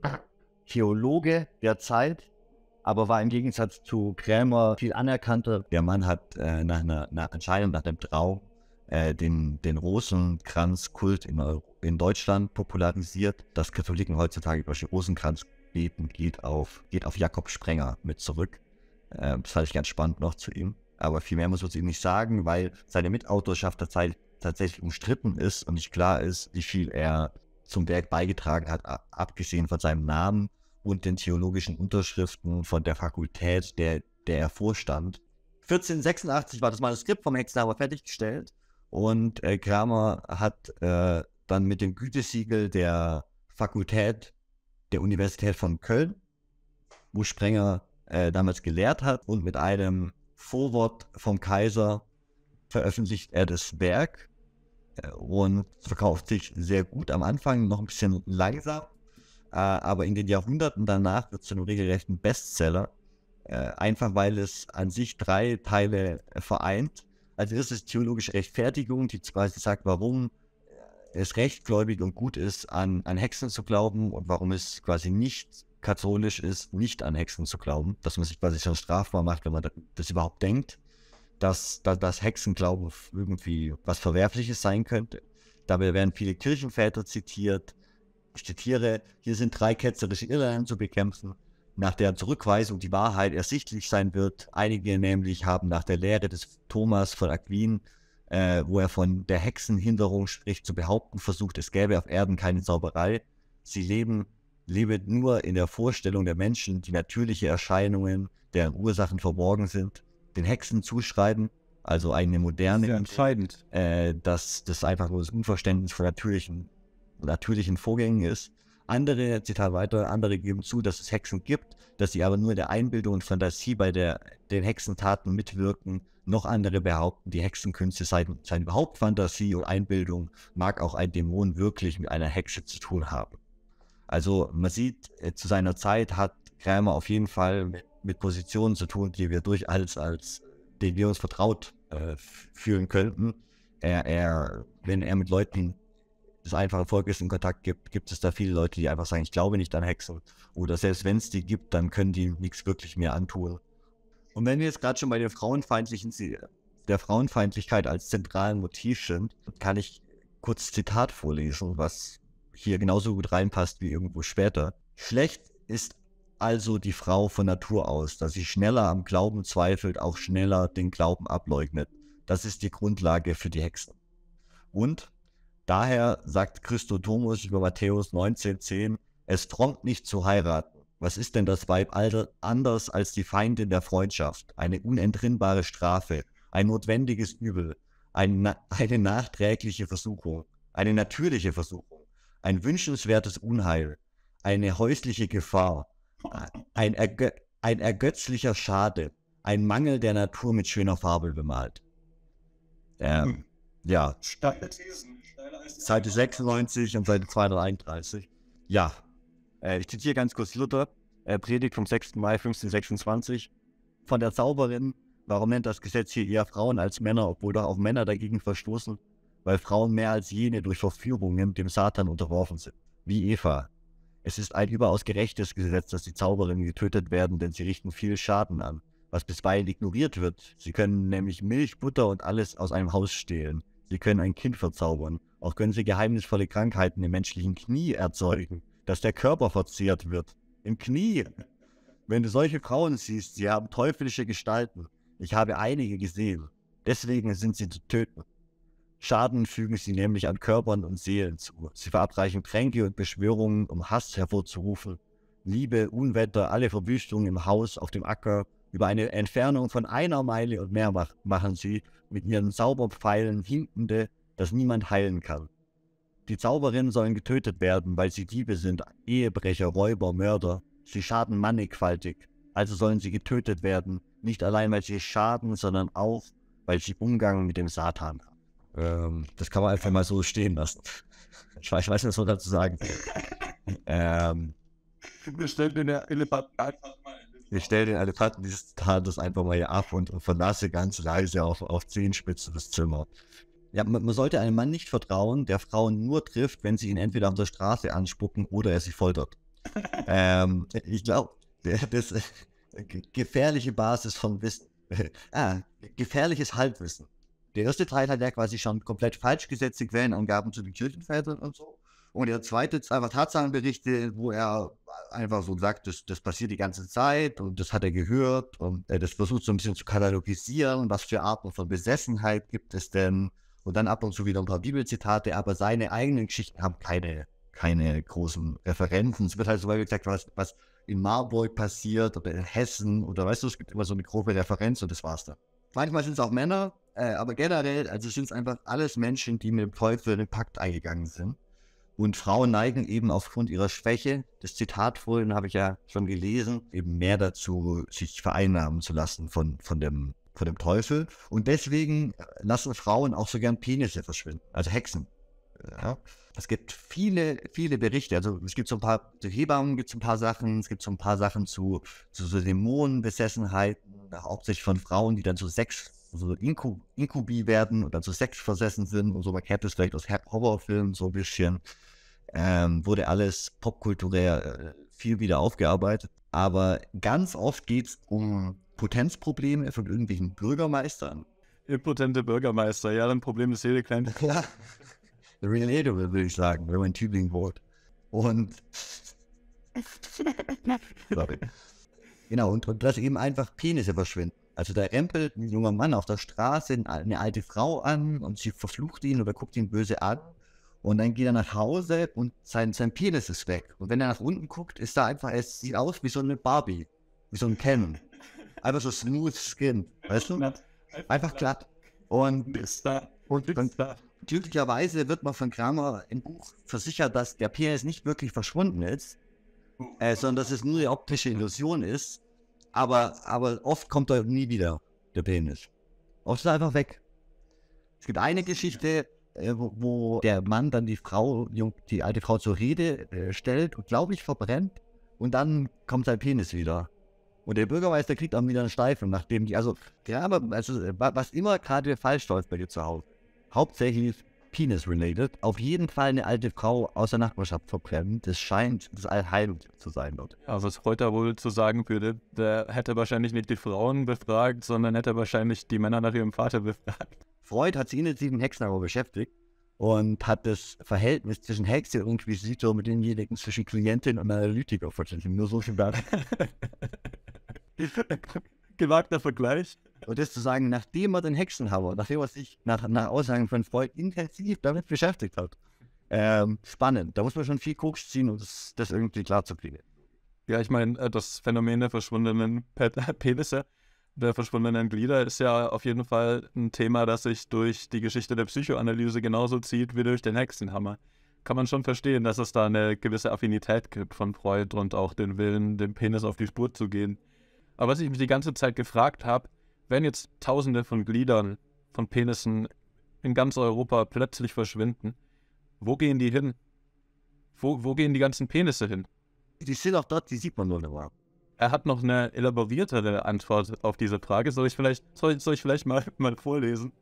Theologe der Zeit, aber war im Gegensatz zu Krämer viel anerkannter. Der Mann hat äh, nach einer, nach, anscheinend nach dem Trau, äh, den, den Rosenkranzkult in Europa in Deutschland popularisiert, dass Katholiken heutzutage über den Rosenkranz beten, geht auf, geht auf Jakob Sprenger mit zurück. Ähm, das fand ich ganz spannend noch zu ihm. Aber viel mehr muss man zu ihm nicht sagen, weil seine Mitautorschaft tatsächlich, tatsächlich umstritten ist und nicht klar ist, wie viel er zum Werk beigetragen hat, abgesehen von seinem Namen und den theologischen Unterschriften von der Fakultät, der, der er vorstand. 1486 war das Manuskript vom Hexenhammer fertiggestellt und äh, Kramer hat äh, dann mit dem Gütesiegel der Fakultät der Universität von Köln, wo Sprenger äh, damals gelehrt hat, und mit einem Vorwort vom Kaiser veröffentlicht er das Werk äh, und verkauft sich sehr gut am Anfang, noch ein bisschen langsam, äh, aber in den Jahrhunderten danach wird es zu einem regelrechten Bestseller, äh, einfach weil es an sich drei Teile vereint. Also ist es theologische Rechtfertigung, die quasi sagt, warum es rechtgläubig und gut ist, an, an Hexen zu glauben und warum es quasi nicht katholisch ist, nicht an Hexen zu glauben, dass man sich quasi schon strafbar macht, wenn man das überhaupt denkt, dass, dass, dass Hexenglauben irgendwie was Verwerfliches sein könnte. Dabei werden viele Kirchenväter zitiert. Ich zitiere, hier sind drei ketzerische Irrlehren zu bekämpfen, nach deren Zurückweisung die Wahrheit ersichtlich sein wird. Einige nämlich haben nach der Lehre des Thomas von Aquin äh, wo er von der Hexenhinderung spricht, zu behaupten versucht, es gäbe auf Erden keine Zauberei. Sie leben, lebe nur in der Vorstellung der Menschen, die natürliche Erscheinungen, deren Ursachen verborgen sind, den Hexen zuschreiben, also eine moderne. Das entscheidend. Äh, dass das einfach nur das Unverständnis von natürlichen, natürlichen Vorgängen ist. Andere, Zitat weiter, andere geben zu, dass es Hexen gibt, dass sie aber nur der Einbildung und Fantasie bei der, den Hexentaten mitwirken noch andere behaupten, die Hexenkünste seien, seien überhaupt Fantasie und Einbildung, mag auch ein Dämon wirklich mit einer Hexe zu tun haben. Also man sieht, äh, zu seiner Zeit hat Krämer auf jeden Fall mit, mit Positionen zu tun, die wir durchaus als, denen wir uns vertraut äh, fühlen könnten. Er, er, wenn er mit Leuten des einfachen Volkes in Kontakt gibt, gibt es da viele Leute, die einfach sagen, ich glaube nicht an Hexen. Oder selbst wenn es die gibt, dann können die nichts wirklich mehr antun. Und wenn wir jetzt gerade schon bei der frauenfeindlichen, der Frauenfeindlichkeit als zentralen Motiv sind, kann ich kurz Zitat vorlesen, was hier genauso gut reinpasst wie irgendwo später. Schlecht ist also die Frau von Natur aus, dass sie schneller am Glauben zweifelt, auch schneller den Glauben ableugnet. Das ist die Grundlage für die Hexen. Und daher sagt Christotomus über Matthäus 19,10, es trommt nicht zu heiraten was ist denn das Weib anders als die Feindin der Freundschaft? Eine unentrinnbare Strafe, ein notwendiges Übel, ein, eine nachträgliche Versuchung, eine natürliche Versuchung, ein wünschenswertes Unheil, eine häusliche Gefahr, ein, Ergö ein ergötzlicher Schade, ein Mangel der Natur mit schöner Farbe bemalt. Ähm, hm. ja. Seite 96 und Seite 231. Ja, äh, ich zitiere ganz kurz Luther, äh, Predigt vom 6. Mai 1526. Von der Zauberin, warum nennt das Gesetz hier eher Frauen als Männer, obwohl doch auch Männer dagegen verstoßen, weil Frauen mehr als jene durch Verführungen dem Satan unterworfen sind, wie Eva. Es ist ein überaus gerechtes Gesetz, dass die Zauberinnen getötet werden, denn sie richten viel Schaden an, was bisweilen ignoriert wird. Sie können nämlich Milch, Butter und alles aus einem Haus stehlen. Sie können ein Kind verzaubern. Auch können sie geheimnisvolle Krankheiten im menschlichen Knie erzeugen dass der Körper verzehrt wird. Im Knie. Wenn du solche Frauen siehst, sie haben teuflische Gestalten. Ich habe einige gesehen. Deswegen sind sie zu töten. Schaden fügen sie nämlich an Körpern und Seelen zu. Sie verabreichen Tränke und Beschwörungen, um Hass hervorzurufen. Liebe, Unwetter, alle Verwüstungen im Haus, auf dem Acker, über eine Entfernung von einer Meile und mehr machen sie mit ihren Zauberpfeilen hinkende, dass niemand heilen kann. Die Zauberinnen sollen getötet werden, weil sie Diebe sind, Ehebrecher, Räuber, Mörder. Sie schaden mannigfaltig, also sollen sie getötet werden, nicht allein weil sie schaden, sondern auch, weil sie Umgang mit dem Satan haben. Ähm, das kann man einfach mal so stehen lassen. Ich weiß, ich weiß nicht, was man dazu sagen. [LAUGHS] ähm, wir stellen den Elefanten einfach mal. Wir stellen den Elefanten dieses Tages einfach mal hier ab und, und verlasse ganz leise auf, auf Zehenspitzen das Zimmer. Ja, man, man sollte einem Mann nicht vertrauen, der Frauen nur trifft, wenn sie ihn entweder auf der Straße anspucken oder er sie foltert. [LAUGHS] ähm, ich glaube, das äh, gefährliche Basis von Wissen. Äh, ah, gefährliches Halbwissen. Der erste Teil hat ja quasi schon komplett falsch gesetzte Quellenangaben zu den Kirchenvätern und so. Und der zweite ist einfach Tatsachenberichte, wo er einfach so sagt, das, das passiert die ganze Zeit und das hat er gehört und äh, das versucht so ein bisschen zu katalogisieren, was für Arten von Besessenheit gibt es denn und dann ab und zu wieder ein paar Bibelzitate, aber seine eigenen Geschichten haben keine, keine großen Referenzen. Es wird halt so, weil wir gesagt, was, was in Marburg passiert oder in Hessen oder weißt du, es gibt immer so eine grobe Referenz und das war's dann. Manchmal sind es auch Männer, äh, aber generell, also sind es einfach alles Menschen, die mit dem Teufel in den Pakt eingegangen sind. Und Frauen neigen eben aufgrund ihrer Schwäche, das Zitat vorhin habe ich ja schon gelesen, eben mehr dazu, sich vereinnahmen zu lassen von, von dem von dem Teufel. Und deswegen äh, lassen Frauen auch so gern Penisse verschwinden, also Hexen. Äh, ja. Es gibt viele, viele Berichte. Also es gibt so ein paar, zu Hebammen gibt es ein paar Sachen, es gibt so ein paar Sachen zu, zu so Dämonenbesessenheiten, äh, hauptsächlich von Frauen, die dann zu Sex, so Inku, Inkubi werden und dann zu Sex versessen sind und so. Man kennt das vielleicht aus Horrorfilmen so ein bisschen. Ähm, wurde alles popkulturell viel wieder aufgearbeitet. Aber ganz oft geht es um Potenzprobleme von irgendwelchen Bürgermeistern. Impotente Bürgermeister, ja, dann Problem ist jede kleine. [LAUGHS] Ja, relatable, würde ich sagen, wenn man Tübingen wohnt. Und. [LAUGHS] Sorry. Genau, und, und dass eben einfach Penisse verschwinden. Also da rempelt ein junger Mann auf der Straße eine alte Frau an und sie verflucht ihn oder guckt ihn böse an. Und dann geht er nach Hause und sein, sein Penis ist weg. Und wenn er nach unten guckt, ist da einfach, es sieht aus wie so eine Barbie, wie so ein Ken einfach so smooth Skin, weißt du? Einfach glatt. Und, und, und glücklicherweise wird man von Kramer im Buch versichert, dass der Penis nicht wirklich verschwunden ist, äh, sondern dass es nur eine optische Illusion ist. Aber, aber oft kommt er nie wieder, der Penis. Oft ist er einfach weg. Es gibt eine Geschichte, äh, wo, wo, der Mann dann die Frau, die alte Frau zur Rede äh, stellt und, glaube ich, verbrennt. Und dann kommt sein Penis wieder. Und der Bürgermeister kriegt auch wieder einen Steifen, nachdem die, also, ja, aber also, was immer gerade falsch läuft bei dir zu Hause, hauptsächlich penis-related, auf jeden Fall eine alte Frau aus der Nachbarschaft verklemmen, das scheint das Allheilmittel zu sein dort. Also was Reuter wohl zu sagen würde, der hätte wahrscheinlich nicht die Frauen befragt, sondern hätte wahrscheinlich die Männer nach ihrem Vater befragt. Freud hat sich intensiv mit Hexen beschäftigt und hat das Verhältnis zwischen Hexe und Inquisitor mit denjenigen zwischen Klientin und Analytiker verständlich. Nur so viel [LAUGHS] [LAUGHS] Gewagter Vergleich. Und das zu sagen, nachdem er den Hexenhammer, nachdem er sich nach, nach Aussagen von Freud intensiv damit beschäftigt hat. Ähm, spannend. Da muss man schon viel Koks ziehen, um das, das irgendwie klar zu kriegen. Ja, ich meine, äh, das Phänomen der verschwundenen [LAUGHS] Penisse, der verschwundenen Glieder ist ja auf jeden Fall ein Thema, das sich durch die Geschichte der Psychoanalyse genauso zieht wie durch den Hexenhammer. Kann man schon verstehen, dass es da eine gewisse Affinität gibt von Freud und auch den Willen, dem Penis auf die Spur zu gehen. Aber was ich mich die ganze Zeit gefragt habe, wenn jetzt Tausende von Gliedern, von Penissen in ganz Europa plötzlich verschwinden, wo gehen die hin? Wo, wo gehen die ganzen Penisse hin? Die sind auch dort, die sieht man nur immer. Er hat noch eine elaboriertere Antwort auf diese Frage. Soll ich vielleicht, soll, soll ich vielleicht mal, mal vorlesen?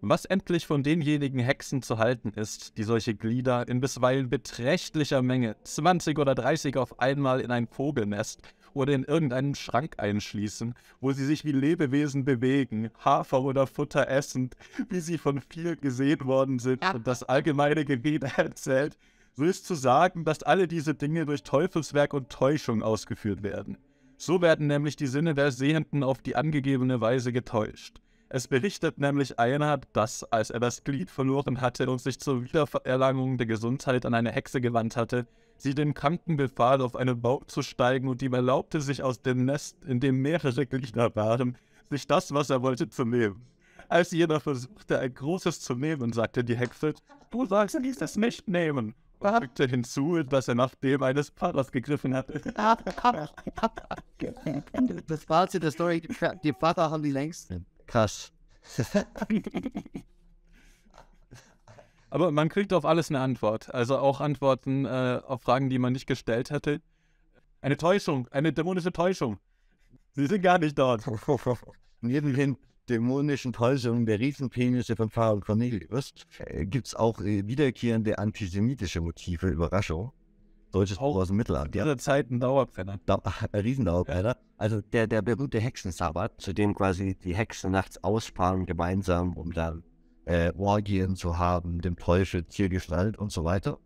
Was endlich von denjenigen Hexen zu halten ist, die solche Glieder in bisweilen beträchtlicher Menge, 20 oder 30 auf einmal in ein Vogelnest oder in irgendeinen Schrank einschließen, wo sie sich wie Lebewesen bewegen, Hafer oder Futter essend, wie sie von viel gesehen worden sind ja. und das allgemeine Gerede [LAUGHS] erzählt, so ist zu sagen, dass alle diese Dinge durch Teufelswerk und Täuschung ausgeführt werden. So werden nämlich die Sinne der Sehenden auf die angegebene Weise getäuscht. Es berichtet nämlich einer, dass als er das Glied verloren hatte und sich zur Wiedererlangung der Gesundheit an eine Hexe gewandt hatte, sie dem Kranken befahl, auf einen Baum zu steigen und ihm erlaubte, sich aus dem Nest, in dem mehrere Glieder waren, sich das, was er wollte, zu nehmen. Als jener versuchte, ein großes zu nehmen, sagte die Hexe, du sollst dieses nicht nehmen. Er fügte hinzu, dass er nach dem eines Vaters gegriffen hatte. [LAUGHS] Das Fazit der Story, die Vater haben die längsten. Krass. [LAUGHS] Aber man kriegt auf alles eine Antwort. Also auch Antworten äh, auf Fragen, die man nicht gestellt hätte. Eine Täuschung, eine dämonische Täuschung. Sie sind gar nicht dort. [LAUGHS] Neben den dämonischen Täuschungen der Riesenpenisse von Pfarrer Cornelius äh, gibt es auch äh, wiederkehrende antisemitische Motive. Überraschung. Deutsches auch aus dem Mittelalter. Dieser Zeit ein Dauerbrenner. Da, ein [LAUGHS] Riesendauerbrenner. Ja. Also der, der berühmte Hexensabbat, zu dem quasi die Hexen nachts ausfahren gemeinsam, um dann äh, Orgien zu haben, dem Teufel Tiergestalt und so weiter.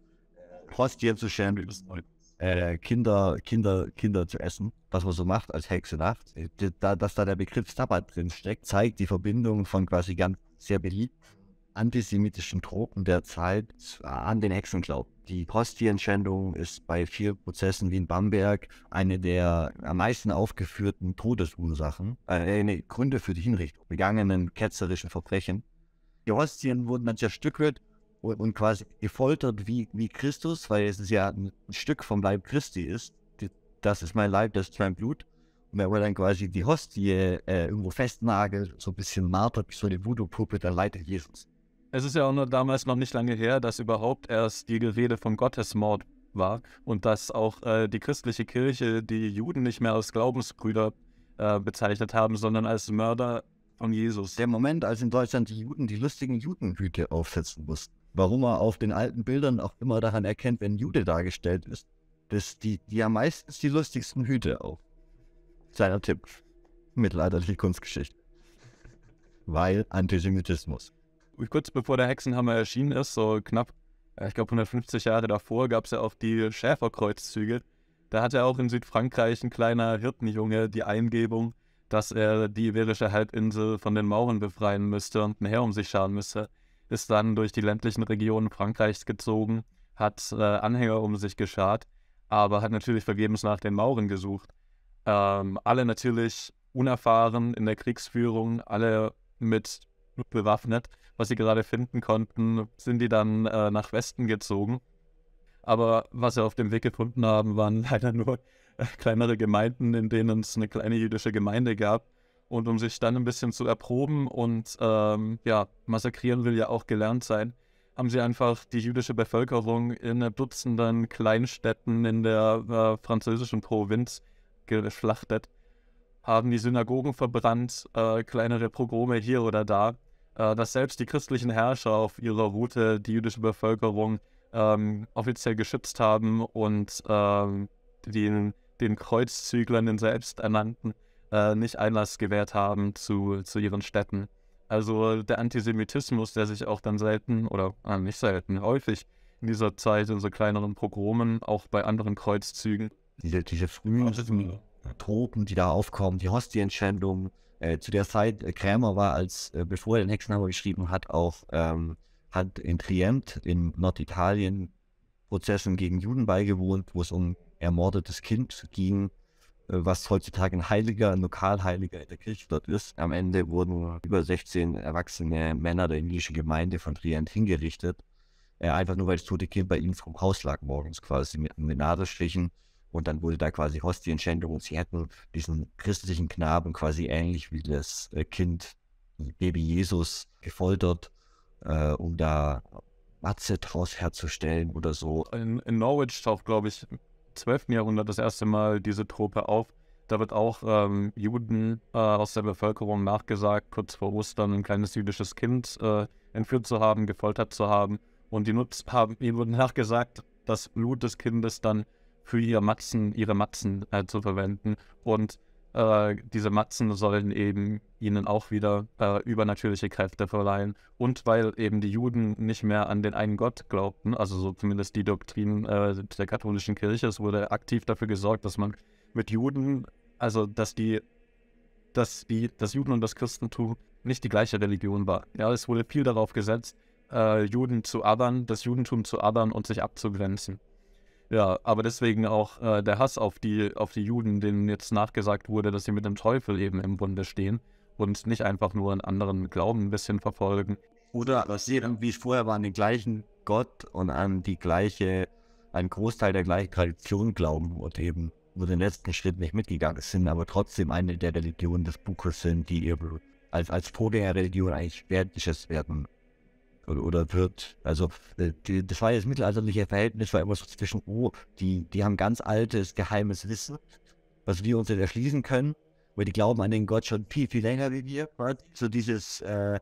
Äh, Hostien zu schämen, halt, äh, Kinder, Kinder, Kinder zu essen, was man so macht als Hexe nachts. Äh, da, dass da der Begriff Sabbat drin steckt, zeigt die Verbindung von quasi ganz sehr beliebten antisemitischen Tropen der Zeit äh, an den Hexen Hexenglauben. Die Postierenschändung ist bei vier Prozessen wie in Bamberg eine der am meisten aufgeführten Todesursachen, äh, nee, Gründe für die Hinrichtung, begangenen ketzerischen Verbrechen. Die Hostien wurden dann zerstückelt und, und quasi gefoltert wie, wie Christus, weil es ja ein Stück vom Leib Christi ist. Die, das ist mein Leib, das ist mein Blut. Und wenn man dann quasi die Hostie äh, irgendwo festnagelt, so ein bisschen martert, wie so eine Voodoo-Puppe, dann leitet Jesus. Es ist ja auch nur damals noch nicht lange her, dass überhaupt erst die Rede von Gottesmord war und dass auch äh, die christliche Kirche die Juden nicht mehr als Glaubensbrüder äh, bezeichnet haben, sondern als Mörder von Jesus. Der Moment, als in Deutschland die Juden die lustigen Judenhüte aufsetzen mussten, warum man auf den alten Bildern auch immer daran erkennt, wenn Jude dargestellt ist, dass die, die haben meistens die lustigsten Hüte auf. Seiner Tipp. Mittelalterliche Kunstgeschichte. Weil Antisemitismus kurz bevor der Hexenhammer erschienen ist, so knapp, äh, ich glaube 150 Jahre davor, gab es ja auch die Schäferkreuzzüge. Da hatte auch in Südfrankreich ein kleiner Hirtenjunge die Eingebung, dass er die Iberische Halbinsel von den Mauren befreien müsste und ein Heer um sich scharen müsste. Ist dann durch die ländlichen Regionen Frankreichs gezogen, hat äh, Anhänger um sich geschart, aber hat natürlich vergebens nach den Mauren gesucht. Ähm, alle natürlich unerfahren in der Kriegsführung, alle mit bewaffnet was sie gerade finden konnten, sind die dann äh, nach Westen gezogen. Aber was sie auf dem Weg gefunden haben, waren [LAUGHS] leider nur äh, kleinere Gemeinden, in denen es eine kleine jüdische Gemeinde gab. Und um sich dann ein bisschen zu erproben und ähm, ja, massakrieren will ja auch gelernt sein, haben sie einfach die jüdische Bevölkerung in dutzenden Kleinstädten in der äh, französischen Provinz geschlachtet, haben die Synagogen verbrannt, äh, kleinere Pogrome hier oder da äh, dass selbst die christlichen Herrscher auf ihrer Route die jüdische Bevölkerung ähm, offiziell geschützt haben und ähm, den, den Kreuzzüglern, den Selbsternannten, äh, nicht Einlass gewährt haben zu, zu ihren Städten. Also der Antisemitismus, der sich auch dann selten oder äh, nicht selten, häufig in dieser Zeit in so kleineren Pogromen, auch bei anderen Kreuzzügen. Diese, diese frühen Tropen, die da aufkommen, die Hostienschändung, äh, zu der Zeit, äh, Krämer war als, äh, bevor er den Hexenhammer geschrieben hat, auch ähm, hat in Trient in Norditalien Prozessen gegen Juden beigewohnt, wo es um ermordetes Kind ging, äh, was heutzutage ein Heiliger, ein Lokalheiliger in der Kirche dort ist. Am Ende wurden über 16 erwachsene Männer der jüdischen Gemeinde von Trient hingerichtet, äh, einfach nur weil das tote Kind bei ihnen vom Haus lag morgens quasi mit, mit Nadelstichen. Und dann wurde da quasi Hostienschändung und sie hätten diesen christlichen Knaben quasi ähnlich wie das äh, Kind, äh, Baby Jesus, gefoltert, äh, um da Matze draus herzustellen oder so. In, in Norwich taucht, glaube ich, im 12. Jahrhundert das erste Mal diese Trope auf. Da wird auch ähm, Juden äh, aus der Bevölkerung nachgesagt, kurz vor Ostern ein kleines jüdisches Kind äh, entführt zu haben, gefoltert zu haben. Und die Nutz haben, ihnen wurde nachgesagt, das Blut des Kindes dann für ihre Matzen, ihre Matzen äh, zu verwenden. Und äh, diese Matzen sollen eben ihnen auch wieder äh, übernatürliche Kräfte verleihen. Und weil eben die Juden nicht mehr an den einen Gott glaubten, also so zumindest die Doktrin äh, der katholischen Kirche, es wurde aktiv dafür gesorgt, dass man mit Juden, also dass die, dass die, das Juden und das Christentum nicht die gleiche Religion war. Ja, es wurde viel darauf gesetzt, äh, Juden zu addern, das Judentum zu addern und sich abzugrenzen. Ja, aber deswegen auch äh, der Hass auf die, auf die Juden, denen jetzt nachgesagt wurde, dass sie mit dem Teufel eben im Bunde stehen und nicht einfach nur einen anderen Glauben ein bisschen verfolgen. Oder was sie irgendwie vorher waren, den gleichen Gott und an die gleiche, einen Großteil der gleichen Tradition glauben und eben nur den letzten Schritt nicht mitgegangen sind, aber trotzdem eine der Religionen des Buches sind, die eben als, als Vorgängerreligion eigentlich wertliches werden oder wird. Also äh, die, das war das mittelalterliche Verhältnis war immer so zwischen, oh, die, die haben ganz altes, geheimes Wissen, was wir uns nicht erschließen können, weil die glauben an den Gott schon viel, viel länger wie wir. So dieses, äh,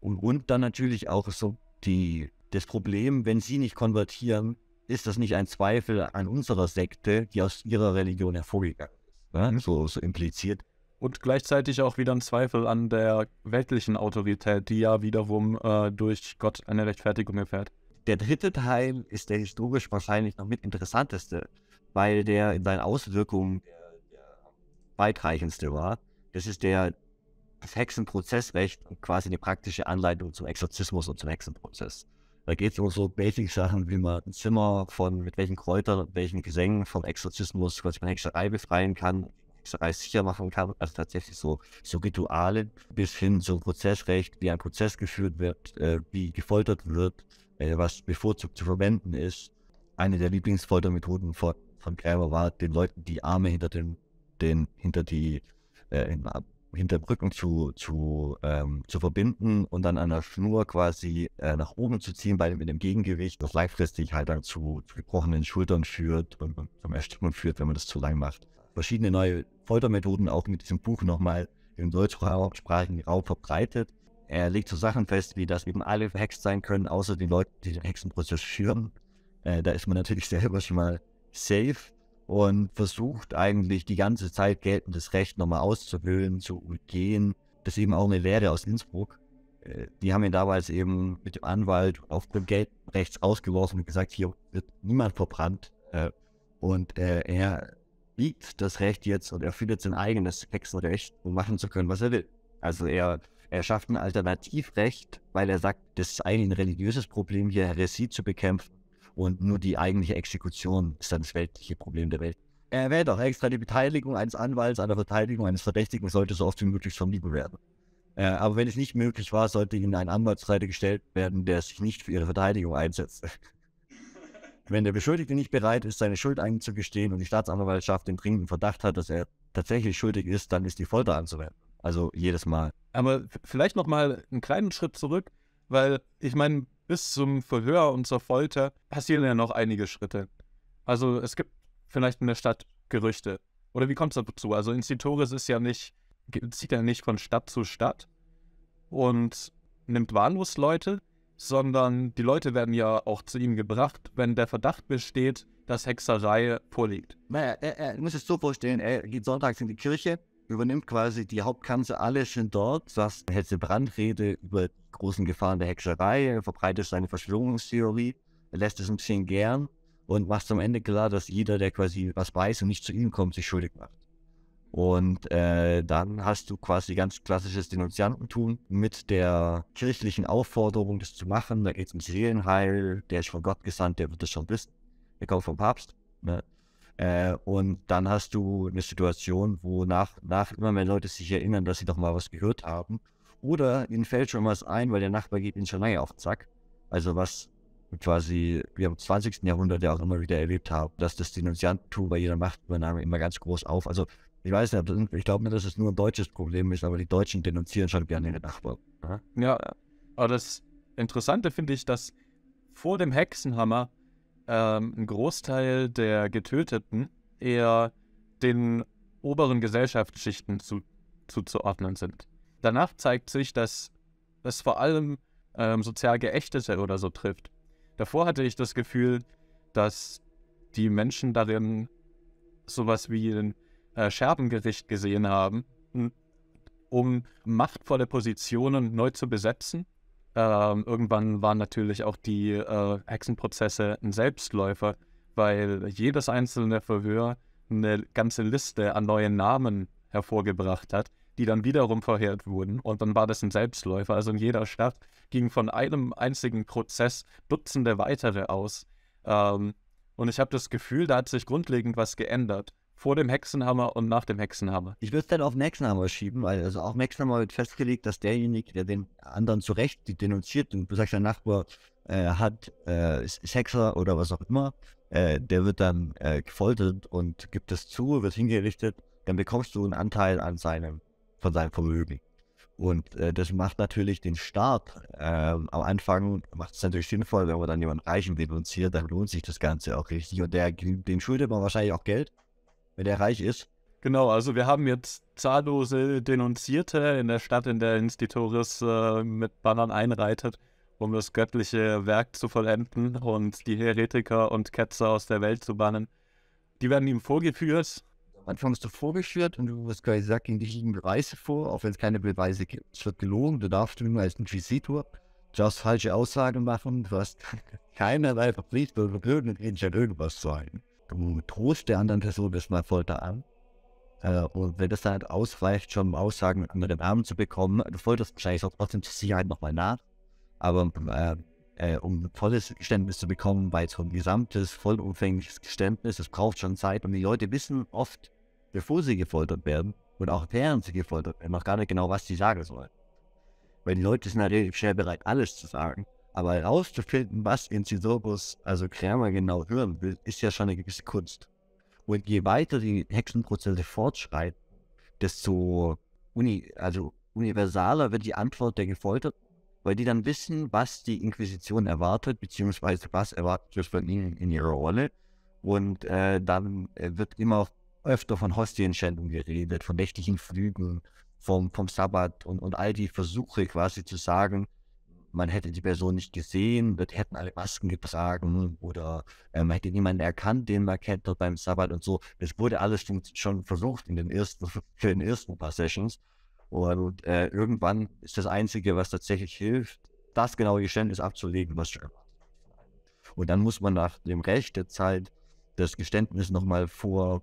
und, und dann natürlich auch so die, das Problem, wenn sie nicht konvertieren, ist das nicht ein Zweifel an unserer Sekte, die aus ihrer Religion hervorgegangen ist. Ne? Mhm. So, so impliziert und gleichzeitig auch wieder ein Zweifel an der weltlichen Autorität, die ja wiederum äh, durch Gott eine Rechtfertigung erfährt. Der dritte Teil ist der historisch wahrscheinlich noch mit interessanteste, weil der in seinen Auswirkungen der, weitreichendste war. Das ist der das Hexenprozessrecht und quasi eine praktische Anleitung zum Exorzismus und zum Hexenprozess. Da geht es um so Basic-Sachen, wie man ein Zimmer von mit welchen Kräutern und welchen Gesängen vom Exorzismus, quasi von Hexerei befreien kann, ich sicher machen kann. Also tatsächlich so, so Ritualen bis hin zum Prozessrecht, wie ein Prozess geführt wird, äh, wie gefoltert wird, äh, was bevorzugt zu verwenden ist. Eine der Lieblingsfoltermethoden von, von Kramer war, den Leuten die Arme hinter den, den hinter die äh, in, hinter Brücken zu, zu, ähm, zu verbinden und dann an der Schnur quasi äh, nach oben zu ziehen bei, mit dem Gegengewicht, das langfristig halt dann zu, zu gebrochenen Schultern führt und, zum Ersticken führt, wenn man das zu lang macht verschiedene neue Foltermethoden auch mit diesem Buch nochmal im deutschsprachigen Raum verbreitet. Er legt so Sachen fest, wie dass eben alle verhext sein können, außer den Leuten, die den Hexenprozess führen. Äh, da ist man natürlich [LAUGHS] selber schon mal safe und versucht eigentlich die ganze Zeit geltendes Recht nochmal auszuhöhlen, zu umgehen. Das ist eben auch eine Lehre aus Innsbruck. Äh, die haben ihn damals eben mit dem Anwalt auf aufgrund Geldrechts ausgeworfen und gesagt, hier wird niemand verbrannt. Äh, und äh, er liegt das Recht jetzt und er findet sein eigenes Hexenrecht, um machen zu können, was er will. Also er, er schafft ein Alternativrecht, weil er sagt, das ist eigentlich ein religiöses Problem, hier Heresie zu bekämpfen und nur die eigentliche Exekution ist dann das weltliche Problem der Welt. Er erwähnt auch extra, die Beteiligung eines Anwalts an der Verteidigung eines Verdächtigen sollte so oft wie möglich vermieden werden. Äh, aber wenn es nicht möglich war, sollte ihnen ein Anwaltsseite gestellt werden, der sich nicht für ihre Verteidigung einsetzt. Wenn der Beschuldigte nicht bereit ist, seine Schuld einzugestehen und die Staatsanwaltschaft den dringenden Verdacht hat, dass er tatsächlich schuldig ist, dann ist die Folter anzuwenden. Also jedes Mal. Aber vielleicht nochmal einen kleinen Schritt zurück, weil ich meine, bis zum Verhör und zur Folter passieren ja noch einige Schritte. Also es gibt vielleicht in der Stadt Gerüchte. Oder wie kommt es dazu? Also Institoris ist ja nicht, zieht ja nicht von Stadt zu Stadt und nimmt wahllos Leute, sondern die Leute werden ja auch zu ihm gebracht, wenn der Verdacht besteht, dass Hexerei vorliegt. Naja, er, er, muss es so vorstellen, er geht sonntags in die Kirche, übernimmt quasi die Hauptkanzel, alle sind dort, saß Hetze Brandrede über die großen Gefahren der Hexerei, verbreitet seine Verschwörungstheorie, lässt es ein bisschen gern und macht am Ende klar, dass jeder, der quasi was weiß und nicht zu ihm kommt, sich schuldig macht. Und äh, dann hast du quasi ganz klassisches Denunziantentum mit der kirchlichen Aufforderung, das zu machen. Da geht es um Seelenheil, der ist von Gott gesandt, der wird das schon wissen. Der kommt vom Papst. Ne? Äh, und dann hast du eine Situation, wo nach, nach immer mehr Leute sich erinnern, dass sie doch mal was gehört haben. Oder ihnen fällt schon was ein, weil der Nachbar geht ihnen schon lange auf den Zack. Also was quasi wir im 20. Jahrhundert ja auch immer wieder erlebt haben, dass das Denunziantentum bei jeder Machtübernahme immer ganz groß auf. Also ich weiß nicht, ich glaube nicht, dass es nur ein deutsches Problem ist, aber die Deutschen denunzieren schon gerne ihre Nachbarn. Ne? Ja, aber das Interessante finde ich, dass vor dem Hexenhammer ähm, ein Großteil der Getöteten eher den oberen Gesellschaftsschichten zu, zuzuordnen sind. Danach zeigt sich, dass es vor allem ähm, sozial Geächtete oder so trifft. Davor hatte ich das Gefühl, dass die Menschen darin sowas wie äh, Scherbengericht gesehen haben, hm, um machtvolle Positionen neu zu besetzen. Ähm, irgendwann waren natürlich auch die äh, Hexenprozesse ein Selbstläufer, weil jedes einzelne Verhör eine ganze Liste an neuen Namen hervorgebracht hat, die dann wiederum verheert wurden. Und dann war das ein Selbstläufer. Also in jeder Stadt ging von einem einzigen Prozess Dutzende weitere aus. Ähm, und ich habe das Gefühl, da hat sich grundlegend was geändert vor dem Hexenhammer und nach dem Hexenhammer. Ich würde es dann auf den Hexenhammer schieben, weil also auch im Hexenhammer wird festgelegt, dass derjenige, der den anderen zu Recht denunziert und du sagst, dein Nachbar äh, hat, äh, ist, ist, Hexer oder was auch immer, äh, der wird dann äh, gefoltert und gibt es zu, wird hingerichtet, dann bekommst du einen Anteil an seinem, von seinem Vermögen. Und äh, das macht natürlich den Staat ähm, am Anfang, macht es natürlich sinnvoll, wenn man dann jemanden Reichen denunziert, dann lohnt sich das Ganze auch richtig. Und der, den schuldet man wahrscheinlich auch Geld wenn der reich ist. Genau, also wir haben jetzt zahllose Denunzierte in der Stadt, in der Institoris äh, mit Bannern einreitet, um das göttliche Werk zu vollenden und die Heretiker und Ketzer aus der Welt zu bannen. Die werden ihm vorgeführt. Am Anfang bist du vorgeführt und du wirst gesagt, gegen dich liegen Beweise vor, auch wenn es keine Beweise gibt. Es wird gelogen, du darfst nur als Inquisitor just falsche Aussagen machen, du hast [LAUGHS] keinerlei Verpflichtung, du irgendwas sein du drohst der anderen Person das mal Folter an. Äh, und wenn das dann halt ausreicht, schon Aussagen unter dem Arm zu bekommen, du folterst wahrscheinlich auch trotzdem zur Sicherheit nochmal nach. Aber äh, äh, um volles Geständnis zu bekommen, weil so ein gesamtes, vollumfängliches Geständnis, das braucht schon Zeit. Und die Leute wissen oft, bevor sie gefoltert werden und auch während sie gefoltert werden, noch gar nicht genau, was sie sagen sollen. Weil die Leute sind halt relativ schnell bereit, alles zu sagen. Aber herauszufinden, was in Sisyphus, also Krämer, genau hören will, ist ja schon eine gewisse Kunst. Und je weiter die Hexenprozesse fortschreiten, desto uni, also universaler wird die Antwort der Gefolterten, weil die dann wissen, was die Inquisition erwartet, beziehungsweise was erwartet wird von ihnen in ihrer Rolle. Und äh, dann äh, wird immer öfter von Hostienschändung geredet, von nächtlichen Flügen, vom, vom Sabbat und, und all die Versuche quasi zu sagen, man hätte die Person nicht gesehen, dort hätten alle Masken getragen oder äh, man hätte niemanden erkannt, den man kennt dort beim Sabbat und so. Das wurde alles schon, schon versucht in den ersten, [LAUGHS] für den ersten paar Sessions. Und äh, irgendwann ist das Einzige, was tatsächlich hilft, das genaue Geständnis abzulegen, was schon Und dann muss man nach dem Recht der Zeit das Geständnis nochmal vor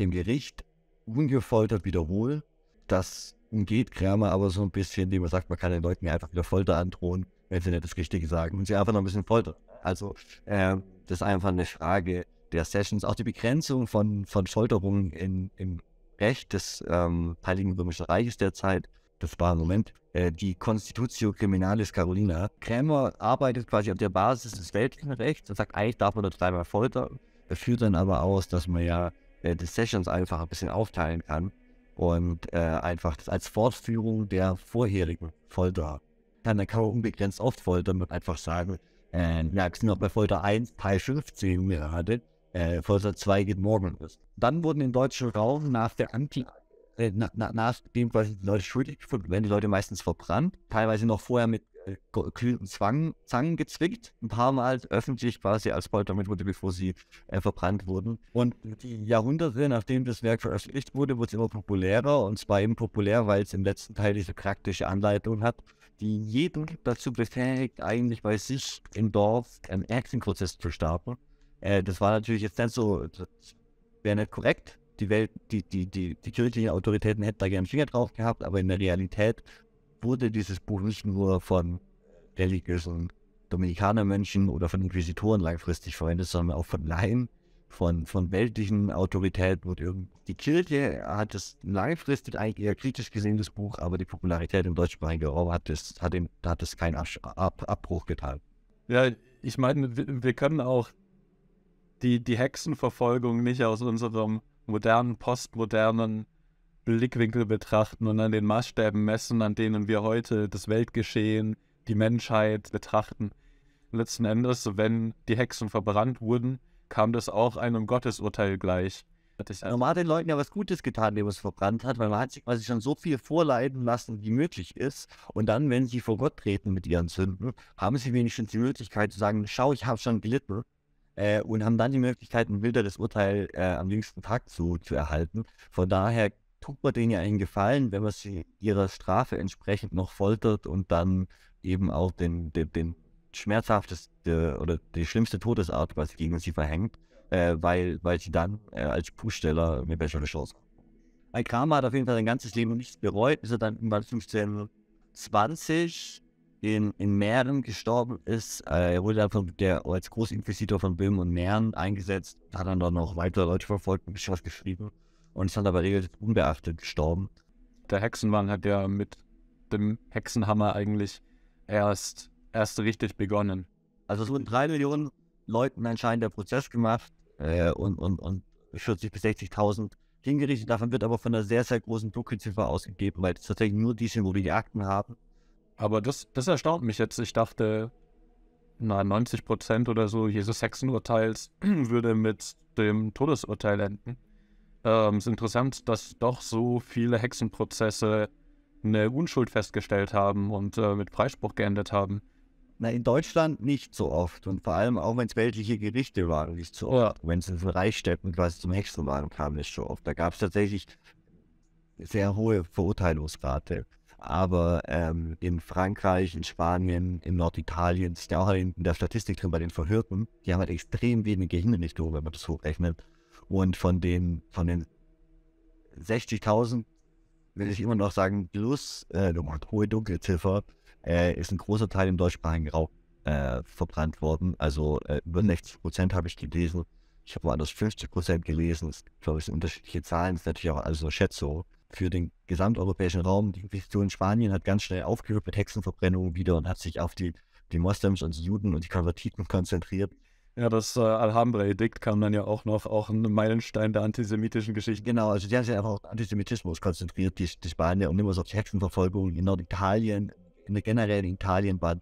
dem Gericht ungefoltert wiederholen. Das umgeht Kramer aber so ein bisschen, wie man sagt, man kann den Leuten einfach wieder Folter androhen, wenn sie nicht das Richtige sagen und sie einfach noch ein bisschen foltern. Also äh, das ist einfach eine Frage der Sessions. Auch die Begrenzung von, von Folterungen in, im Recht des ähm, Heiligen Römischen Reiches derzeit, das war im Moment äh, die Constitutio Criminalis Carolina. Krämer arbeitet quasi auf der Basis des weltlichen Rechts und sagt, eigentlich darf man nur dreimal foltern. Er führt dann aber aus, dass man ja äh, die Sessions einfach ein bisschen aufteilen kann und äh, einfach das als Fortführung der vorherigen Folter. Dann kann man unbegrenzt oft foltern und einfach sagen, äh, ja, wir sind noch bei Folter 1, Teil 15 gerade, äh, Folter 2 geht morgen los. Dann wurden im deutschen Raum nach der Anklage nach, äh, nach, nach, dem, was die Leute schuldig gefunden werden, die Leute meistens verbrannt, teilweise noch vorher mit äh, glühenden Zwang, Zangen gezwickt, ein paar Mal öffentlich quasi als damit wurde, bevor sie äh, verbrannt wurden. Und die Jahrhunderte, nachdem das Werk veröffentlicht wurde, wurde es immer populärer und zwar eben populär, weil es im letzten Teil diese praktische Anleitung hat, die jeden dazu befähigt, eigentlich bei sich im Dorf einen Actionprozess zu starten. Äh, das war natürlich jetzt nicht so, das wäre nicht korrekt, die Welt, die, die, die, die kirchlichen Autoritäten hätten da gerne einen Finger drauf gehabt, aber in der Realität wurde dieses Buch nicht nur von religiösen Dominikanermönchen oder von Inquisitoren langfristig verwendet, sondern auch von Laien, von, von weltlichen Autoritäten und irgend. Die Kirche hat es langfristig eigentlich eher kritisch gesehen, das Buch, aber die Popularität im deutschsprachigen Raum hat es, hat ihm, hat es keinen Ab Ab Abbruch getan. Ja, ich meine, wir, wir können auch die, die Hexenverfolgung nicht aus unserem modernen, postmodernen Blickwinkel betrachten und an den Maßstäben messen, an denen wir heute das Weltgeschehen, die Menschheit betrachten. Letzten Endes, wenn die Hexen verbrannt wurden, kam das auch einem Gottesurteil gleich. Man hat den Leuten ja was Gutes getan, wenn man es verbrannt hat, weil man hat sich quasi schon so viel vorleiden lassen, wie möglich ist. Und dann, wenn sie vor Gott treten mit ihren Sünden, haben sie wenigstens die Möglichkeit zu sagen, schau, ich habe schon gelitten. Äh, und haben dann die Möglichkeit, ein milderes Urteil äh, am jüngsten Tag zu, zu erhalten. Von daher tut man denen ja einen Gefallen, wenn man sie ihrer Strafe entsprechend noch foltert und dann eben auch den, den, den schmerzhafteste oder die schlimmste Todesart quasi gegen sie verhängt, äh, weil, weil sie dann äh, als Buchsteller eine bessere Chance haben. Ein Kramer hat auf jeden Fall sein ganzes Leben nichts bereut, bis er dann irgendwann 1520 in, in Mähren gestorben ist. Äh, er wurde dann von der, als Großinquisitor von Böhmen und Mähren eingesetzt, hat dann dort noch weitere Leute verfolgt und ein bisschen was geschrieben und ist dann aber regelrecht unbeachtet gestorben. Der Hexenmann hat ja mit dem Hexenhammer eigentlich erst, erst richtig begonnen. Also es wurden drei Millionen Leuten anscheinend der Prozess gemacht äh, und, und, und 40.000 bis 60.000 hingerichtet. Davon wird aber von einer sehr, sehr großen Dunkelziffer ausgegeben, weil es tatsächlich nur die sind, wo wir die Akten haben. Aber das, das erstaunt mich jetzt. Ich dachte, na, 90 Prozent oder so dieses Hexenurteils [CLEARS THROAT] würde mit dem Todesurteil enden. Ähm, ist interessant, dass doch so viele Hexenprozesse eine Unschuld festgestellt haben und äh, mit Freispruch geendet haben. Na, in Deutschland nicht so oft. Und vor allem auch, wenn es weltliche Gerichte waren, nicht so oft. Ja. Wenn es in also Reichsstädten quasi zum Hexen waren, kam es schon oft. Da gab es tatsächlich sehr hohe Verurteilungsrate. Aber ähm, in Frankreich, in Spanien, in Norditalien, ist ja auch in der Statistik drin bei den Verhörten, die haben halt extrem wenige Hinrichtungen, wenn man das hochrechnet. Und von dem, von den 60.000 will ich immer noch sagen, plus äh, hohe Dunkelziffer, äh, ist ein großer Teil im deutschsprachigen Raum äh, verbrannt worden. Also äh, über 60 Prozent habe ich gelesen. Ich habe woanders 50 Prozent gelesen. Es gibt, glaube ich, unterschiedliche Zahlen. Das ist natürlich auch also eine Schätzung für den gesamteuropäischen Raum. Die Inquisition Spanien hat ganz schnell aufgehört mit Hexenverbrennungen wieder und hat sich auf die, die Moslems und die Juden und die Konvertiten konzentriert. Ja, das äh, Alhambra-Edikt kam dann ja auch noch, auch ein Meilenstein der antisemitischen Geschichte. Genau, also die haben sich einfach auf Antisemitismus konzentriert, die, die Spanier, und immer so auf die Hexenverfolgung in Norditalien, in, generell in Italien waren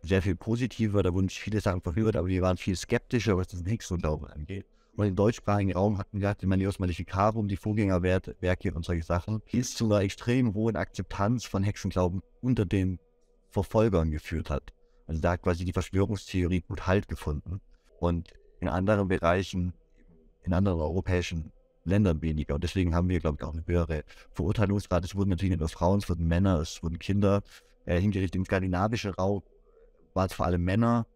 sehr viel positiver, da wurden viele Sachen verhört, aber wir waren viel skeptischer, was das nächste angeht. Und im deutschsprachigen Raum hatten wir halt die Manius Malificarum, die Vorgängerwerke und solche Sachen, ist zu einer extrem hohen Akzeptanz von Hexenglauben unter den Verfolgern geführt hat. Also da hat quasi die Verschwörungstheorie gut Halt gefunden und in anderen Bereichen, in anderen europäischen Ländern weniger. Und deswegen haben wir, glaube ich, auch eine höhere Verurteilungsrate. Es wurden natürlich nicht nur Frauen, es wurden Männer, es wurden Kinder äh, hingerichtet. Im skandinavischen Raum waren es vor allem Männer,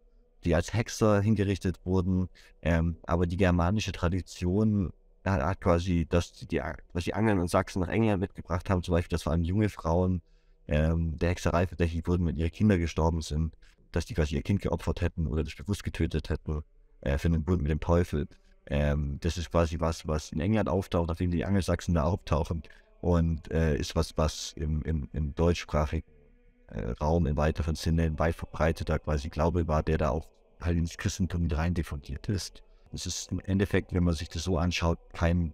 die als Hexer hingerichtet wurden. Ähm, aber die germanische Tradition hat, äh, hat quasi, dass die, was die Angeln und Sachsen nach England mitgebracht haben, zum Beispiel, dass vor allem junge Frauen ähm, der Hexerei verdächtig wurden, wenn ihre Kinder gestorben sind, dass die quasi ihr Kind geopfert hätten oder das bewusst getötet hätten äh, für den Bund mit dem Teufel. Ähm, das ist quasi was, was in England auftaucht, nachdem die Angelsachsen da auftauchen. Und äh, ist was, was im, im, im deutschsprachigen äh, Raum im weiteren Sinne ein weit verbreiteter quasi Glaube war, der da auch halt ins Christentum mit rein diffundiert ist. Es ist im Endeffekt, wenn man sich das so anschaut, kein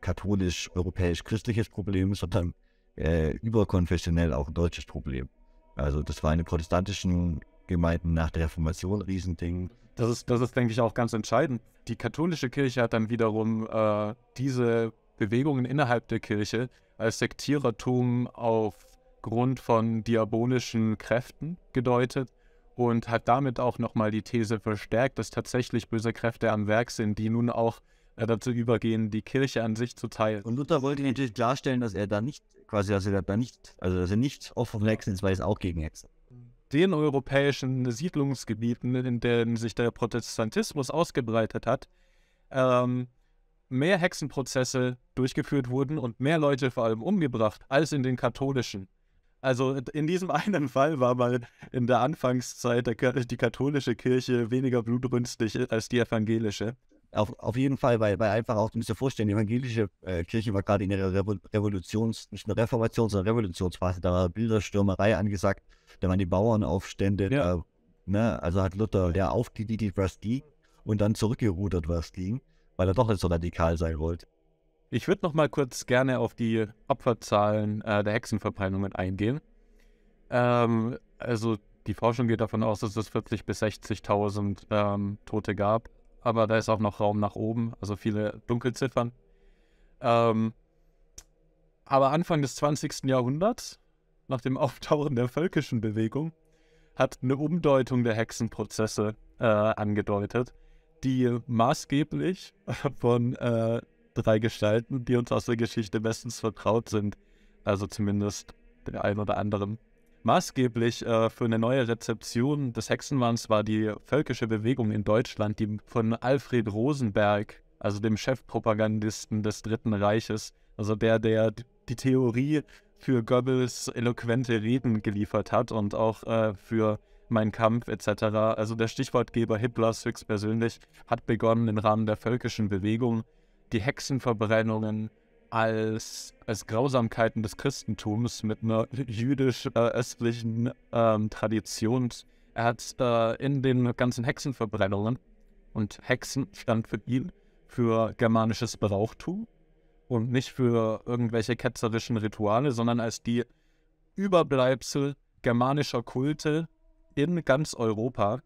katholisch-europäisch-christliches Problem, sondern äh, überkonfessionell auch ein deutsches Problem. Also das war in den protestantischen Gemeinden nach der Reformation ein Riesending. Das ist, das ist, denke ich, auch ganz entscheidend. Die katholische Kirche hat dann wiederum äh, diese Bewegungen innerhalb der Kirche als Sektierertum aufgrund von diabolischen Kräften gedeutet und hat damit auch nochmal die These verstärkt, dass tatsächlich böse Kräfte am Werk sind, die nun auch äh, dazu übergehen, die Kirche an sich zu teilen. Und Luther wollte natürlich klarstellen, dass er da nicht, quasi, dass er da nicht, also dass er nicht offen von Hexen ist, weil es auch gegen Hexen den europäischen Siedlungsgebieten, in denen sich der Protestantismus ausgebreitet hat, ähm, mehr Hexenprozesse durchgeführt wurden und mehr Leute vor allem umgebracht als in den katholischen. Also in diesem [LAUGHS] einen Fall war mal in der Anfangszeit die katholische Kirche weniger blutrünstig als die evangelische. Auf, auf jeden Fall, weil, weil einfach auch, du musst dir vorstellen, die evangelische äh, Kirche war gerade in ihrer Revo Revolutions-, nicht nur Reformations-, sondern Revolutionsphase. Da war Bilderstürmerei angesagt, da waren die Bauernaufstände. Ja. Äh, ne? Also hat Luther ja aufgediegelt, was ging, und dann zurückgerudert, was ging, weil er doch nicht so radikal sein wollte. Ich würde noch mal kurz gerne auf die Opferzahlen äh, der Hexenverbrennungen eingehen. Ähm, also die Forschung geht davon aus, dass es 40.000 bis 60.000 ähm, Tote gab aber da ist auch noch Raum nach oben, also viele Dunkelziffern. Ähm, aber Anfang des 20. Jahrhunderts, nach dem [LAUGHS] Auftauchen der völkischen Bewegung, hat eine Umdeutung der Hexenprozesse äh, angedeutet, die maßgeblich [LAUGHS] von äh, drei Gestalten, die uns aus der Geschichte bestens vertraut sind, also zumindest den einen oder anderen, Maßgeblich äh, für eine neue Rezeption des Hexenwahns war die völkische Bewegung in Deutschland, die von Alfred Rosenberg, also dem Chefpropagandisten des Dritten Reiches, also der, der die Theorie für Goebbels eloquente Reden geliefert hat und auch äh, für Mein Kampf etc. Also der Stichwortgeber Hitlers höchstpersönlich hat begonnen, im Rahmen der völkischen Bewegung die Hexenverbrennungen als, als Grausamkeiten des Christentums mit einer jüdisch-östlichen ähm, Tradition. Er hat äh, in den ganzen Hexenverbrennungen und Hexen stand für ihn für germanisches Brauchtum und nicht für irgendwelche ketzerischen Rituale, sondern als die Überbleibsel germanischer Kulte in ganz Europa,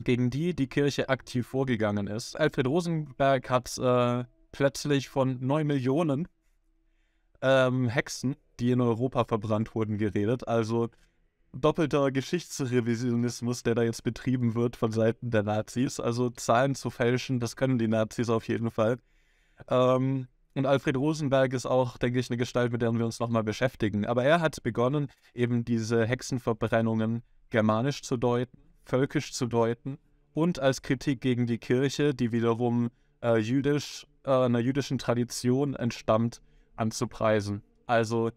gegen die die Kirche aktiv vorgegangen ist. Alfred Rosenberg hat äh, plötzlich von 9 Millionen ähm, Hexen, die in Europa verbrannt wurden, geredet. Also doppelter Geschichtsrevisionismus, der da jetzt betrieben wird von Seiten der Nazis. Also Zahlen zu fälschen, das können die Nazis auf jeden Fall. Ähm, und Alfred Rosenberg ist auch, denke ich, eine Gestalt, mit der wir uns nochmal beschäftigen. Aber er hat begonnen, eben diese Hexenverbrennungen germanisch zu deuten, völkisch zu deuten und als Kritik gegen die Kirche, die wiederum äh, jüdisch äh, einer jüdischen Tradition entstammt, anzupreisen. Also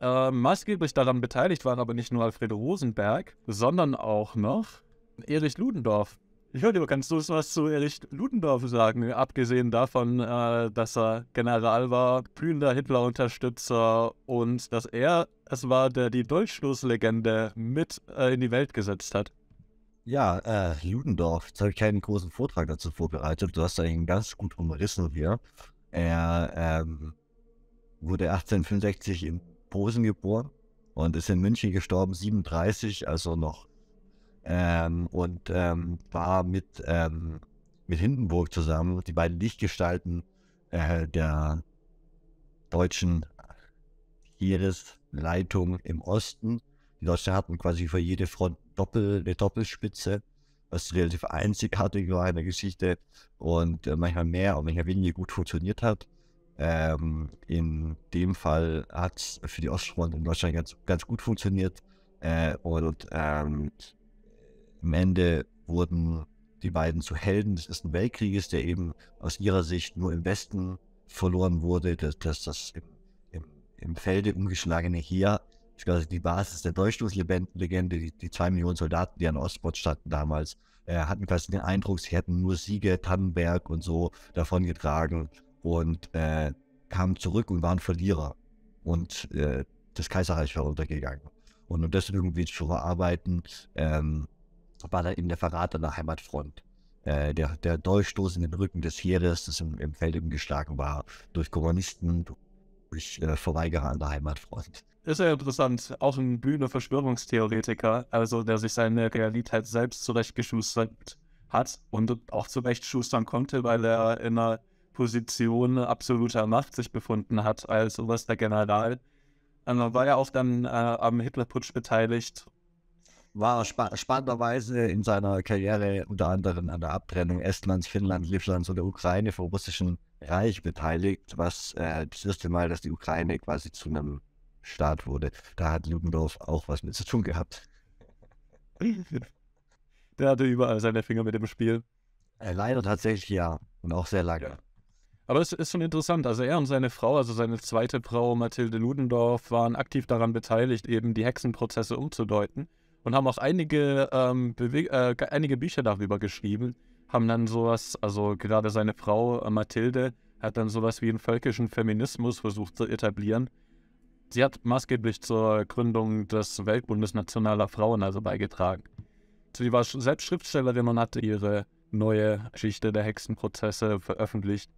äh, maßgeblich daran beteiligt waren aber nicht nur Alfredo Rosenberg, sondern auch noch Erich Ludendorff. Jojo, kannst du was zu Erich Ludendorff sagen? Abgesehen davon, äh, dass er General war, blühender Hitler-Unterstützer und dass er es war, der die Deutschschlusslegende mit äh, in die Welt gesetzt hat. Ja, äh, Ludendorff. Jetzt habe ich keinen großen Vortrag dazu vorbereitet. Du hast da einen ganz gut umrissen hier. Er ähm, wurde 1865 in Posen geboren und ist in München gestorben, 37, also noch. Ähm, und ähm, war mit, ähm, mit Hindenburg zusammen, die beiden Lichtgestalten äh, der deutschen Heeresleitung im Osten. Die Deutschen hatten quasi für jede Front Doppel, eine Doppelspitze, was relativ einzigartig war in der Geschichte und äh, manchmal mehr und manchmal weniger gut funktioniert hat. Ähm, in dem Fall hat es für die Ostfront in Deutschland ganz, ganz gut funktioniert äh, und ähm, am Ende wurden die beiden zu Helden des Ersten Weltkrieges, der eben aus ihrer Sicht nur im Westen verloren wurde, dass, dass das im, im, im Felde umgeschlagene Heer ich glaube, die Basis der Durchstoßlegende, die, die zwei Millionen Soldaten, die an Ostbord standen damals, äh, hatten quasi den Eindruck, sie hätten nur Siege, Tannenberg und so davongetragen und äh, kamen zurück und waren Verlierer. Und äh, das Kaiserreich war untergegangen. Und um das irgendwie zu verarbeiten, ähm, war da eben der Verrat an der Heimatfront. Äh, der, der Dolchstoß in den Rücken des Heeres, das im, im Feld eben geschlagen war, durch Kommunisten, durch äh, Verweigerer an der Heimatfront ist ja interessant. Auch ein Bühne Verschwörungstheoretiker, also der sich seine Realität selbst zurechtgeschustert hat und auch zurechtschustern konnte, weil er in einer Position absoluter Macht sich befunden hat als oberster General. Und also war ja auch dann äh, am Hitlerputsch beteiligt. War spa spannenderweise in seiner Karriere unter anderem an der Abtrennung Estlands, Finnlands, Livlands und der Ukraine vom russischen Reich beteiligt, was äh, das erste Mal, dass die Ukraine quasi zu einem Staat wurde. Da hat Ludendorff auch was mit zu tun gehabt. [LAUGHS] Der hatte überall seine Finger mit dem Spiel. Äh, leider tatsächlich ja. Und auch sehr lange. Ja. Aber es ist schon interessant. Also er und seine Frau, also seine zweite Frau Mathilde Ludendorff, waren aktiv daran beteiligt, eben die Hexenprozesse umzudeuten und haben auch einige, ähm, äh, einige Bücher darüber geschrieben. Haben dann sowas, also gerade seine Frau äh, Mathilde hat dann sowas wie einen völkischen Feminismus versucht zu etablieren Sie hat maßgeblich zur Gründung des Weltbundes Nationaler Frauen also beigetragen. Sie war selbst Schriftstellerin und hatte ihre neue Geschichte der Hexenprozesse veröffentlicht.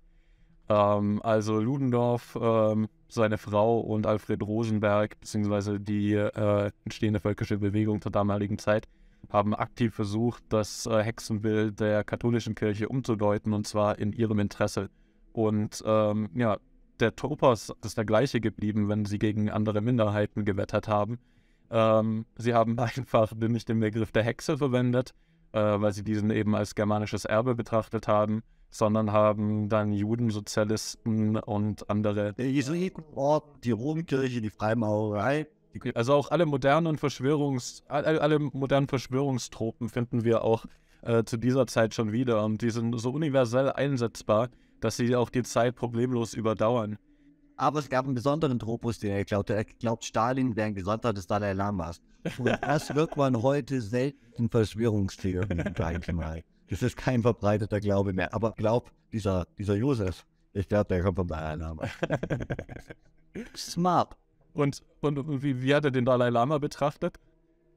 Ähm, also Ludendorff, ähm, seine Frau und Alfred Rosenberg, beziehungsweise die äh, entstehende völkische Bewegung zur damaligen Zeit, haben aktiv versucht, das äh, Hexenbild der katholischen Kirche umzudeuten und zwar in ihrem Interesse. Und ähm, ja, der Topos ist der gleiche geblieben, wenn sie gegen andere Minderheiten gewettert haben. Ähm, sie haben [LAUGHS] einfach nicht den Begriff der Hexe verwendet, äh, weil sie diesen eben als germanisches Erbe betrachtet haben, sondern haben dann Juden, Sozialisten und andere. Der Jesuitenort, die Romkirche, die Freimaurerei. also auch alle modernen Verschwörungs, alle modernen Verschwörungstropen finden wir auch äh, zu dieser Zeit schon wieder und die sind so universell einsetzbar, dass sie auch die Zeit problemlos überdauern. Aber es gab einen besonderen Tropus, den er glaubte. Er glaubt, Stalin wäre ein Gesandter des Dalai Lamas. Und [LAUGHS] das wird man heute selten Verschwörungstheorien, sage mal. Das ist kein verbreiteter Glaube mehr. Aber glaub, dieser, dieser Josef, ich glaube, der kommt vom Dalai Lama. [LAUGHS] Smart. Und, und, und wie, wie hat er den Dalai Lama betrachtet?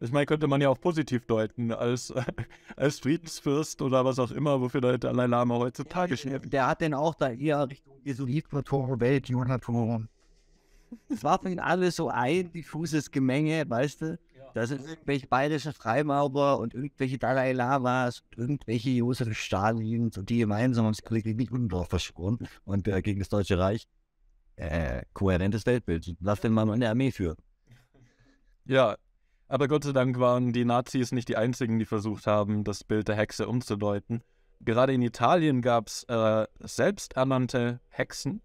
Ich meine, könnte man ja auch positiv deuten, als, [LAUGHS] als Friedensfürst oder was auch immer, wofür der Dalai Lama heutzutage steht. Der hat denn auch da eher Richtung Jesuitenatoren, Weltjunatoren. Es war für ihn alles so ein diffuses Gemenge, weißt du? Ja. Da sind irgendwelche bayerischen Freimaurer und irgendwelche Dalai Lamas und irgendwelche Josef Stalins und die gemeinsam haben sich gegen Ludendorff verschworen und äh, gegen das Deutsche Reich. Äh, kohärentes Weltbild. Lass den mal in der Armee führen. Ja, aber Gott sei Dank waren die Nazis nicht die einzigen, die versucht haben, das Bild der Hexe umzudeuten. Gerade in Italien gab es äh, selbsternannte Hexen.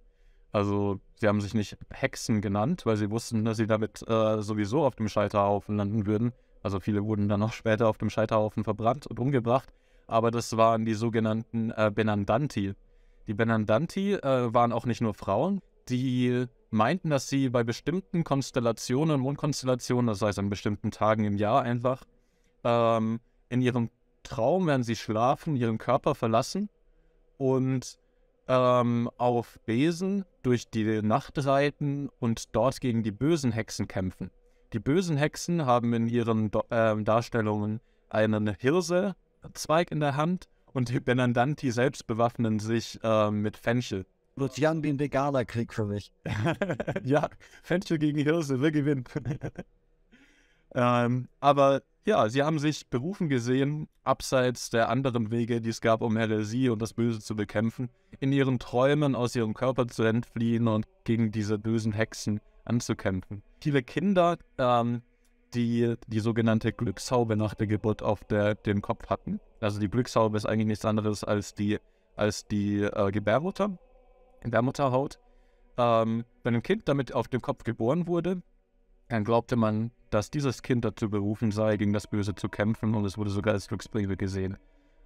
Also sie haben sich nicht Hexen genannt, weil sie wussten, dass sie damit äh, sowieso auf dem Scheiterhaufen landen würden. Also viele wurden dann auch später auf dem Scheiterhaufen verbrannt und umgebracht. Aber das waren die sogenannten äh, Benandanti. Die Benandanti äh, waren auch nicht nur Frauen, die meinten, dass sie bei bestimmten Konstellationen, Mondkonstellationen, das heißt an bestimmten Tagen im Jahr einfach, ähm, in ihrem Traum, werden sie schlafen, ihren Körper verlassen und ähm, auf Besen durch die Nacht reiten und dort gegen die bösen Hexen kämpfen. Die bösen Hexen haben in ihren Do äh, Darstellungen einen Hirsezweig in der Hand und die Benandanti selbst bewaffnen sich äh, mit Fenchel. Lucian den veganer Krieg für mich. [LAUGHS] ja, Fenchel gegen Hirse, wir gewinnen. [LAUGHS] ähm, aber ja, sie haben sich berufen gesehen, abseits der anderen Wege, die es gab, um Heresie und das Böse zu bekämpfen, in ihren Träumen aus ihrem Körper zu entfliehen und gegen diese bösen Hexen anzukämpfen. Viele Kinder, ähm, die die sogenannte Glückshaube nach der Geburt auf der, den Kopf hatten. Also die Glückshaube ist eigentlich nichts anderes als die, als die äh, Gebärmutter, in der Mutterhaut. Ähm, wenn ein Kind damit auf dem Kopf geboren wurde, dann glaubte man, dass dieses Kind dazu berufen sei, gegen das Böse zu kämpfen und es wurde sogar als Glücksbringer gesehen.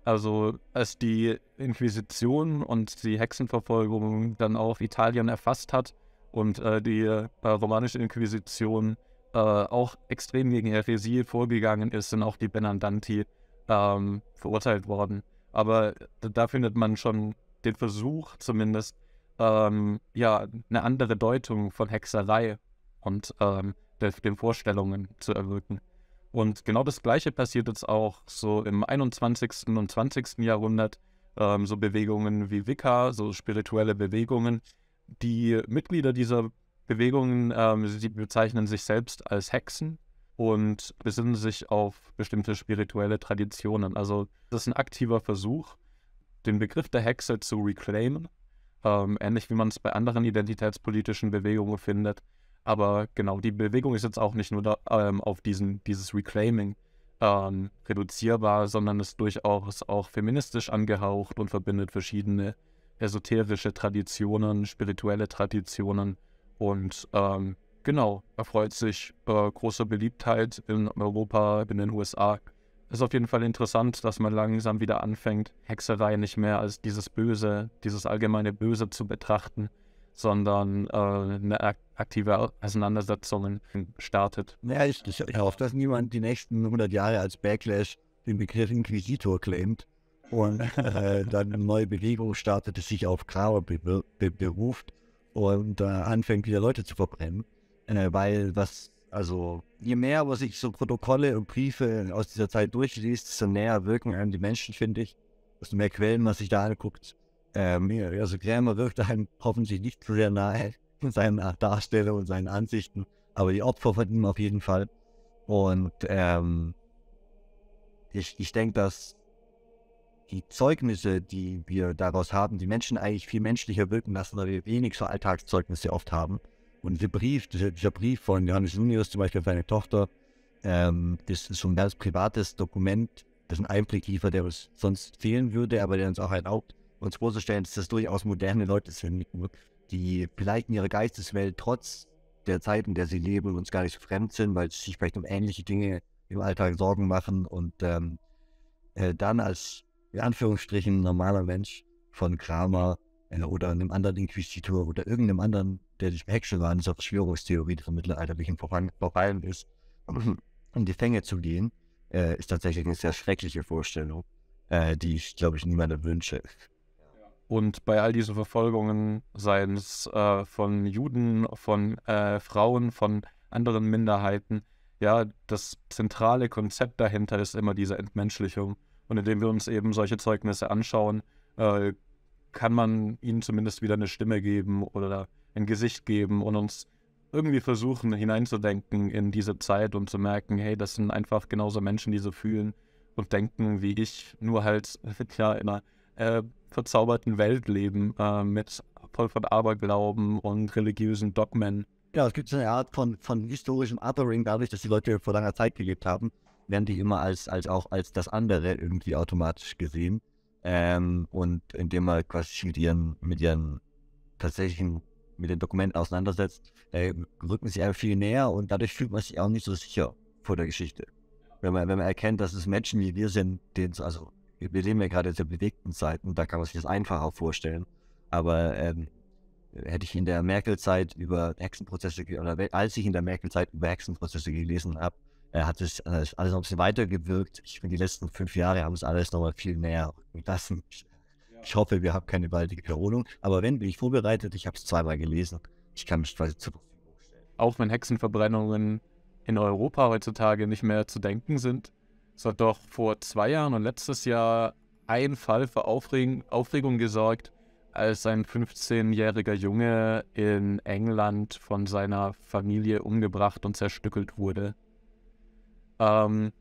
Also als die Inquisition und die Hexenverfolgung dann auch Italien erfasst hat und äh, die äh, romanische Inquisition äh, auch extrem gegen Heresie vorgegangen ist, sind auch die Benandanti ähm, verurteilt worden. Aber äh, da findet man schon den Versuch zumindest, ähm, ja, eine andere Deutung von Hexerei und ähm, den Vorstellungen zu erwirken. Und genau das Gleiche passiert jetzt auch so im 21. und 20. Jahrhundert. Ähm, so Bewegungen wie Wicca, so spirituelle Bewegungen. Die Mitglieder dieser Bewegungen, ähm, sie bezeichnen sich selbst als Hexen und besinnen sich auf bestimmte spirituelle Traditionen. Also das ist ein aktiver Versuch, den Begriff der Hexe zu reclaimen ähm, ähnlich wie man es bei anderen identitätspolitischen Bewegungen findet. Aber genau, die Bewegung ist jetzt auch nicht nur da, ähm, auf diesen, dieses Reclaiming ähm, reduzierbar, sondern ist durchaus auch feministisch angehaucht und verbindet verschiedene esoterische Traditionen, spirituelle Traditionen und ähm, genau, erfreut sich äh, großer Beliebtheit in Europa, in den USA ist auf jeden Fall interessant, dass man langsam wieder anfängt, Hexerei nicht mehr als dieses Böse, dieses allgemeine Böse zu betrachten, sondern äh, eine aktive Auseinandersetzung startet. Ja, ich, ich, ich hoffe, dass niemand die nächsten 100 Jahre als Backlash den Begriff Inquisitor claimt und äh, dann eine neue Bewegung startet, die sich auf Grauer be be beruft und äh, anfängt wieder Leute zu verbrennen. Äh, weil was also je mehr was ich so Protokolle und Briefe aus dieser Zeit durchliest, desto näher wirken einem die Menschen, finde ich. Desto mehr Quellen man sich da anguckt. Ähm, also Krämer wirkt einem hoffentlich nicht so sehr nahe in seiner Darstellung und seinen Ansichten, aber die Opfer von ihm auf jeden Fall. Und ähm, ich, ich denke, dass die Zeugnisse, die wir daraus haben, die Menschen eigentlich viel menschlicher wirken lassen, weil wir wenig so Alltagszeugnisse oft haben. Und dieser Brief, dieser, dieser Brief von Johannes Junius zum Beispiel für seine Tochter, ähm, das ist so ein ganz privates Dokument, das einen Einblick liefert, der uns sonst fehlen würde, aber der uns auch erlaubt, uns vorzustellen, dass das durchaus moderne Leute sind, die vielleicht in ihrer Geisteswelt trotz der Zeit, in der sie leben, uns gar nicht so fremd sind, weil sie sich vielleicht um ähnliche Dinge im Alltag Sorgen machen und ähm, äh, dann als in Anführungsstrichen normaler Mensch von Kramer äh, oder einem anderen Inquisitor oder irgendeinem anderen der die Hexe war, dieser Verschwörungstheorie, die vom mittelalterlichen verfallen ist, [CLEARS THROAT] in die Fänge zu gehen, äh, ist tatsächlich eine sehr schreckliche Vorstellung, äh, die ich, glaube ich, niemandem wünsche. Und bei all diesen Verfolgungen, seien es äh, von Juden, von äh, Frauen, von anderen Minderheiten, ja, das zentrale Konzept dahinter ist immer diese Entmenschlichung. Und indem wir uns eben solche Zeugnisse anschauen, äh, kann man ihnen zumindest wieder eine Stimme geben oder ein Gesicht geben und uns irgendwie versuchen, hineinzudenken in diese Zeit und zu merken, hey, das sind einfach genauso Menschen, die so fühlen und denken wie ich, nur halt [LAUGHS] ja, in einer äh, verzauberten Welt leben, äh, mit voll von Aberglauben und religiösen Dogmen. Ja, es gibt so eine Art von, von historischem Othering dadurch, dass die Leute vor langer Zeit gelebt haben, werden die immer als, als auch als das andere irgendwie automatisch gesehen. Ähm, und indem man quasi mit ihren, mit ihren tatsächlichen mit den Dokumenten auseinandersetzt, äh, rückt man sich einfach viel näher und dadurch fühlt man sich auch nicht so sicher vor der Geschichte. Wenn man, wenn man erkennt, dass es Menschen wie wir sind, denen, also wir leben ja gerade in sehr bewegten Zeiten, da kann man sich das einfacher vorstellen. Aber ähm, hätte ich in der Merkel-Zeit über Hexenprozesse, oder als ich in der Merkel-Zeit über Hexenprozesse gelesen habe, äh, hat es äh, alles noch ein bisschen weitergewirkt. Ich finde, die letzten fünf Jahre haben es alles nochmal viel näher lassen. Ich hoffe, wir haben keine baldige Wiederholung. Aber wenn, bin ich vorbereitet. Ich habe es zweimal gelesen. Ich kann mich quasi zur Verfügung stellen. Auch wenn Hexenverbrennungen in Europa heutzutage nicht mehr zu denken sind, es hat doch vor zwei Jahren und letztes Jahr ein Fall für Aufregung, Aufregung gesorgt, als ein 15-jähriger Junge in England von seiner Familie umgebracht und zerstückelt wurde. Ähm,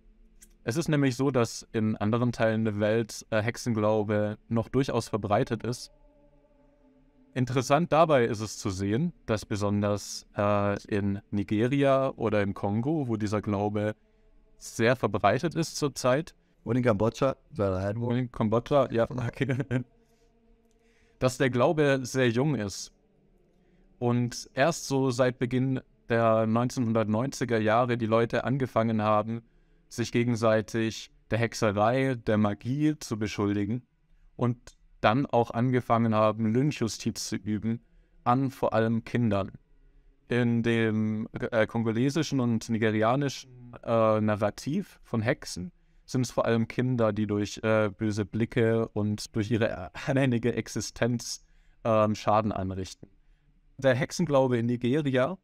es ist nämlich so, dass in anderen Teilen der Welt äh, Hexenglaube noch durchaus verbreitet ist. Interessant dabei ist es zu sehen, dass besonders äh, in Nigeria oder im Kongo, wo dieser Glaube sehr verbreitet ist zurzeit. Und in Kambodscha, Und in Kambodscha, ja, okay. [LAUGHS] dass der Glaube sehr jung ist. Und erst so seit Beginn der 1990er Jahre die Leute angefangen haben, sich gegenseitig der Hexerei, der Magie zu beschuldigen und dann auch angefangen haben, Lynchjustiz zu üben, an vor allem Kindern. In dem äh, kongolesischen und nigerianischen äh, Narrativ von Hexen sind es vor allem Kinder, die durch äh, böse Blicke und durch ihre [LAUGHS] alleinige Existenz ähm, Schaden anrichten. Der Hexenglaube in Nigeria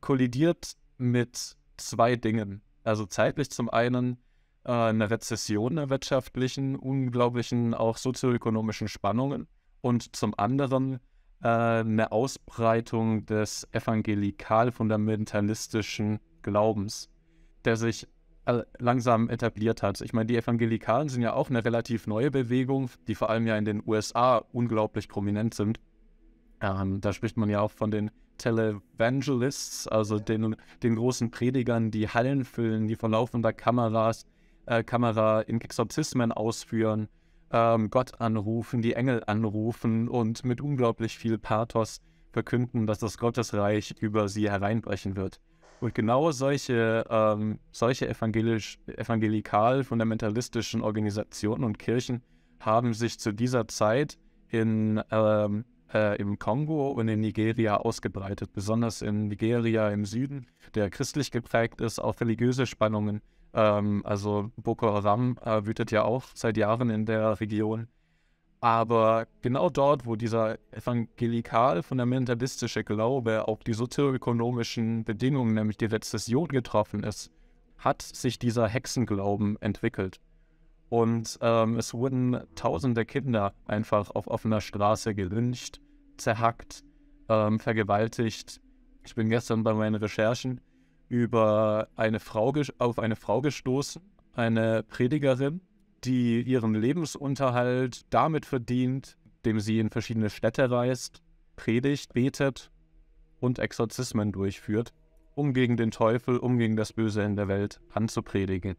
kollidiert mit zwei Dingen. Also zeitlich zum einen äh, eine Rezession der wirtschaftlichen, unglaublichen auch sozioökonomischen Spannungen und zum anderen äh, eine Ausbreitung des evangelikal-fundamentalistischen Glaubens, der sich äh, langsam etabliert hat. Ich meine, die Evangelikalen sind ja auch eine relativ neue Bewegung, die vor allem ja in den USA unglaublich prominent sind. Ähm, da spricht man ja auch von den Televangelists, also den, den großen Predigern, die Hallen füllen, die vor laufender Kameras, äh, Kamera in Exorzismen ausführen, ähm, Gott anrufen, die Engel anrufen und mit unglaublich viel Pathos verkünden, dass das Gottesreich über sie hereinbrechen wird. Und genau solche, ähm, solche evangelikal-fundamentalistischen Organisationen und Kirchen haben sich zu dieser Zeit in ähm, äh, im Kongo und in Nigeria ausgebreitet, besonders in Nigeria im Süden, der christlich geprägt ist, auch religiöse Spannungen. Ähm, also Boko Haram äh, wütet ja auch seit Jahren in der Region. Aber genau dort, wo dieser evangelikal-fundamentalistische Glaube auf die sozioökonomischen Bedingungen, nämlich die Rezession, getroffen ist, hat sich dieser Hexenglauben entwickelt. Und ähm, es wurden tausende Kinder einfach auf offener Straße gelünscht zerhackt, ähm, vergewaltigt. Ich bin gestern bei meinen Recherchen über eine Frau auf eine Frau gestoßen, eine Predigerin, die ihren Lebensunterhalt damit verdient, indem sie in verschiedene Städte reist, predigt, betet und Exorzismen durchführt, um gegen den Teufel, um gegen das Böse in der Welt anzupredigen.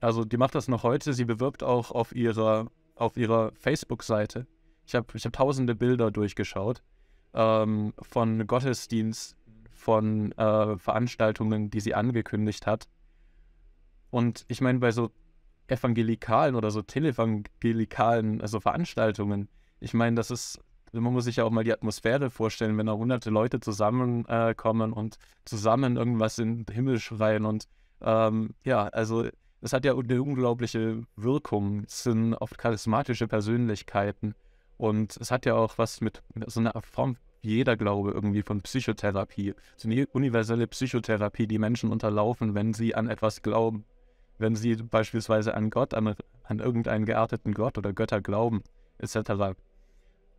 Also die macht das noch heute, sie bewirbt auch auf ihrer, auf ihrer Facebook-Seite ich habe ich hab tausende Bilder durchgeschaut ähm, von Gottesdienst, von äh, Veranstaltungen, die sie angekündigt hat. Und ich meine, bei so evangelikalen oder so televangelikalen, also Veranstaltungen, ich meine, das ist, man muss sich ja auch mal die Atmosphäre vorstellen, wenn da hunderte Leute zusammenkommen äh, und zusammen irgendwas in den Himmel schreien und ähm, ja, also es hat ja eine unglaubliche Wirkung. Es sind oft charismatische Persönlichkeiten. Und es hat ja auch was mit so einer Form jeder Glaube irgendwie von Psychotherapie. So eine universelle Psychotherapie, die Menschen unterlaufen, wenn sie an etwas glauben. Wenn sie beispielsweise an Gott, an, an irgendeinen gearteten Gott oder Götter glauben, etc.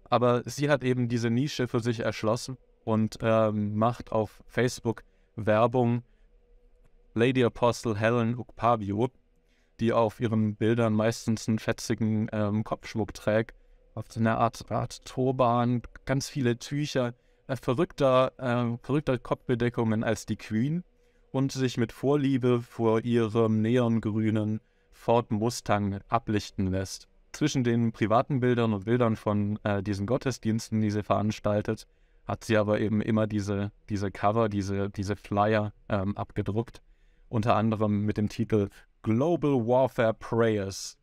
Aber sie hat eben diese Nische für sich erschlossen und ähm, macht auf Facebook Werbung Lady Apostle Helen Ukpavio, die auf ihren Bildern meistens einen fetzigen ähm, Kopfschmuck trägt auf so einer Art, Art Turban, ganz viele Tücher, äh, verrückter, äh, verrückter Kopfbedeckungen als die Queen und sich mit Vorliebe vor ihrem neongrünen Ford Mustang ablichten lässt. Zwischen den privaten Bildern und Bildern von äh, diesen Gottesdiensten, die sie veranstaltet, hat sie aber eben immer diese, diese Cover, diese, diese Flyer ähm, abgedruckt, unter anderem mit dem Titel Global Warfare Prayers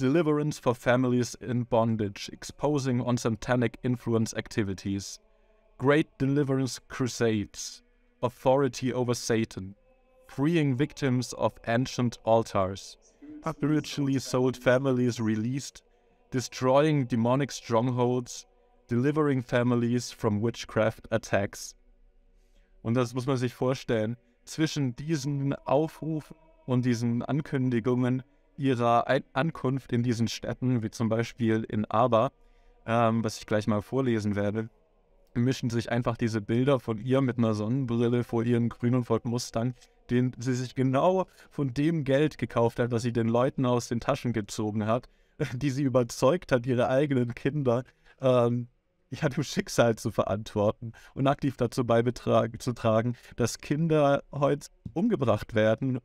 deliverance for families in bondage, exposing on satanic influence activities, great deliverance crusades, authority over Satan, freeing victims of ancient altars, spiritually sold families released, destroying demonic strongholds, delivering families from witchcraft attacks. Und das muss man sich vorstellen, zwischen diesen Aufrufen und diesen Ankündigungen ihrer Ein Ankunft in diesen Städten, wie zum Beispiel in Aber, ähm, was ich gleich mal vorlesen werde, mischen sich einfach diese Bilder von ihr mit einer Sonnenbrille vor ihren grünen Ford Mustang, den sie sich genau von dem Geld gekauft hat, was sie den Leuten aus den Taschen gezogen hat, [LAUGHS] die sie überzeugt hat, ihre eigenen Kinder ähm, ja, dem Schicksal zu verantworten und aktiv dazu beizutragen, dass Kinder heute umgebracht werden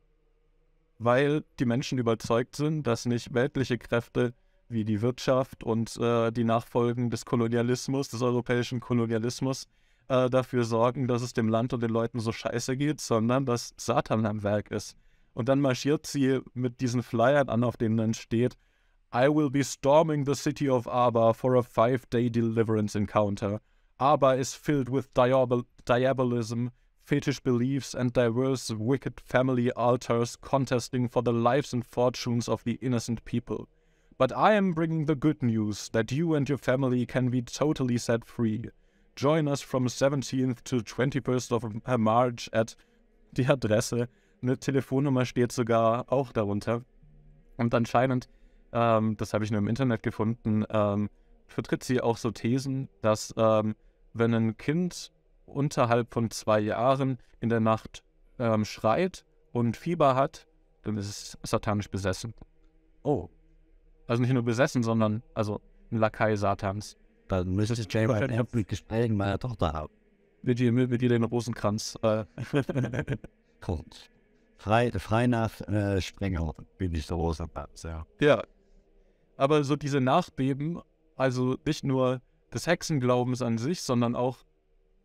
weil die Menschen überzeugt sind, dass nicht weltliche Kräfte wie die Wirtschaft und äh, die Nachfolgen des Kolonialismus, des europäischen Kolonialismus, äh, dafür sorgen, dass es dem Land und den Leuten so scheiße geht, sondern dass Satan am Werk ist. Und dann marschiert sie mit diesen Flyern an, auf denen dann steht, I will be storming the city of Abba for a five-day deliverance encounter. Abba is filled with diabol diabolism fetish beliefs, and diverse wicked family altars contesting for the lives and fortunes of the innocent people. But I am bringing the good news that you and your family can be totally set free. Join us from 17th to 21st of March at die Adresse. Eine Telefonnummer steht sogar auch darunter. Und anscheinend, ähm, das habe ich nur im Internet gefunden, ähm, vertritt sie auch so Thesen, dass ähm, wenn ein Kind unterhalb von zwei Jahren in der Nacht ähm, schreit und Fieber hat, dann ist es satanisch besessen. Oh. Also nicht nur besessen, sondern also ein Lakai Satans. Dann müsste James ein mit Gespräch meiner Tochter haben. Mit ihr, mit, mit dir den Rosenkranz. Äh. [LAUGHS] Frei, frei nach äh, Sprenghauten bin ich der Rosenkranz, ja. Ja. Aber so diese Nachbeben, also nicht nur des Hexenglaubens an sich, sondern auch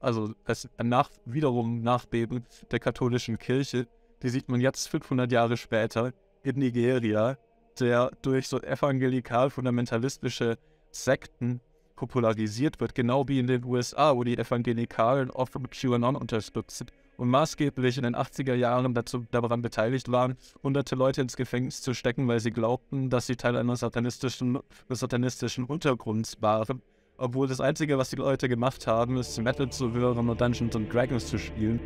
also das nach, wiederum Nachbeben der katholischen Kirche, die sieht man jetzt 500 Jahre später in Nigeria, der durch so evangelikal-fundamentalistische Sekten popularisiert wird, genau wie in den USA, wo die Evangelikalen oft von QAnon unterstützt sind und maßgeblich in den 80er Jahren dazu, daran beteiligt waren, hunderte Leute ins Gefängnis zu stecken, weil sie glaubten, dass sie Teil eines satanistischen, satanistischen Untergrunds waren obwohl das Einzige, was die Leute gemacht haben, ist Metal zu hören und Dungeons Dragons zu spielen.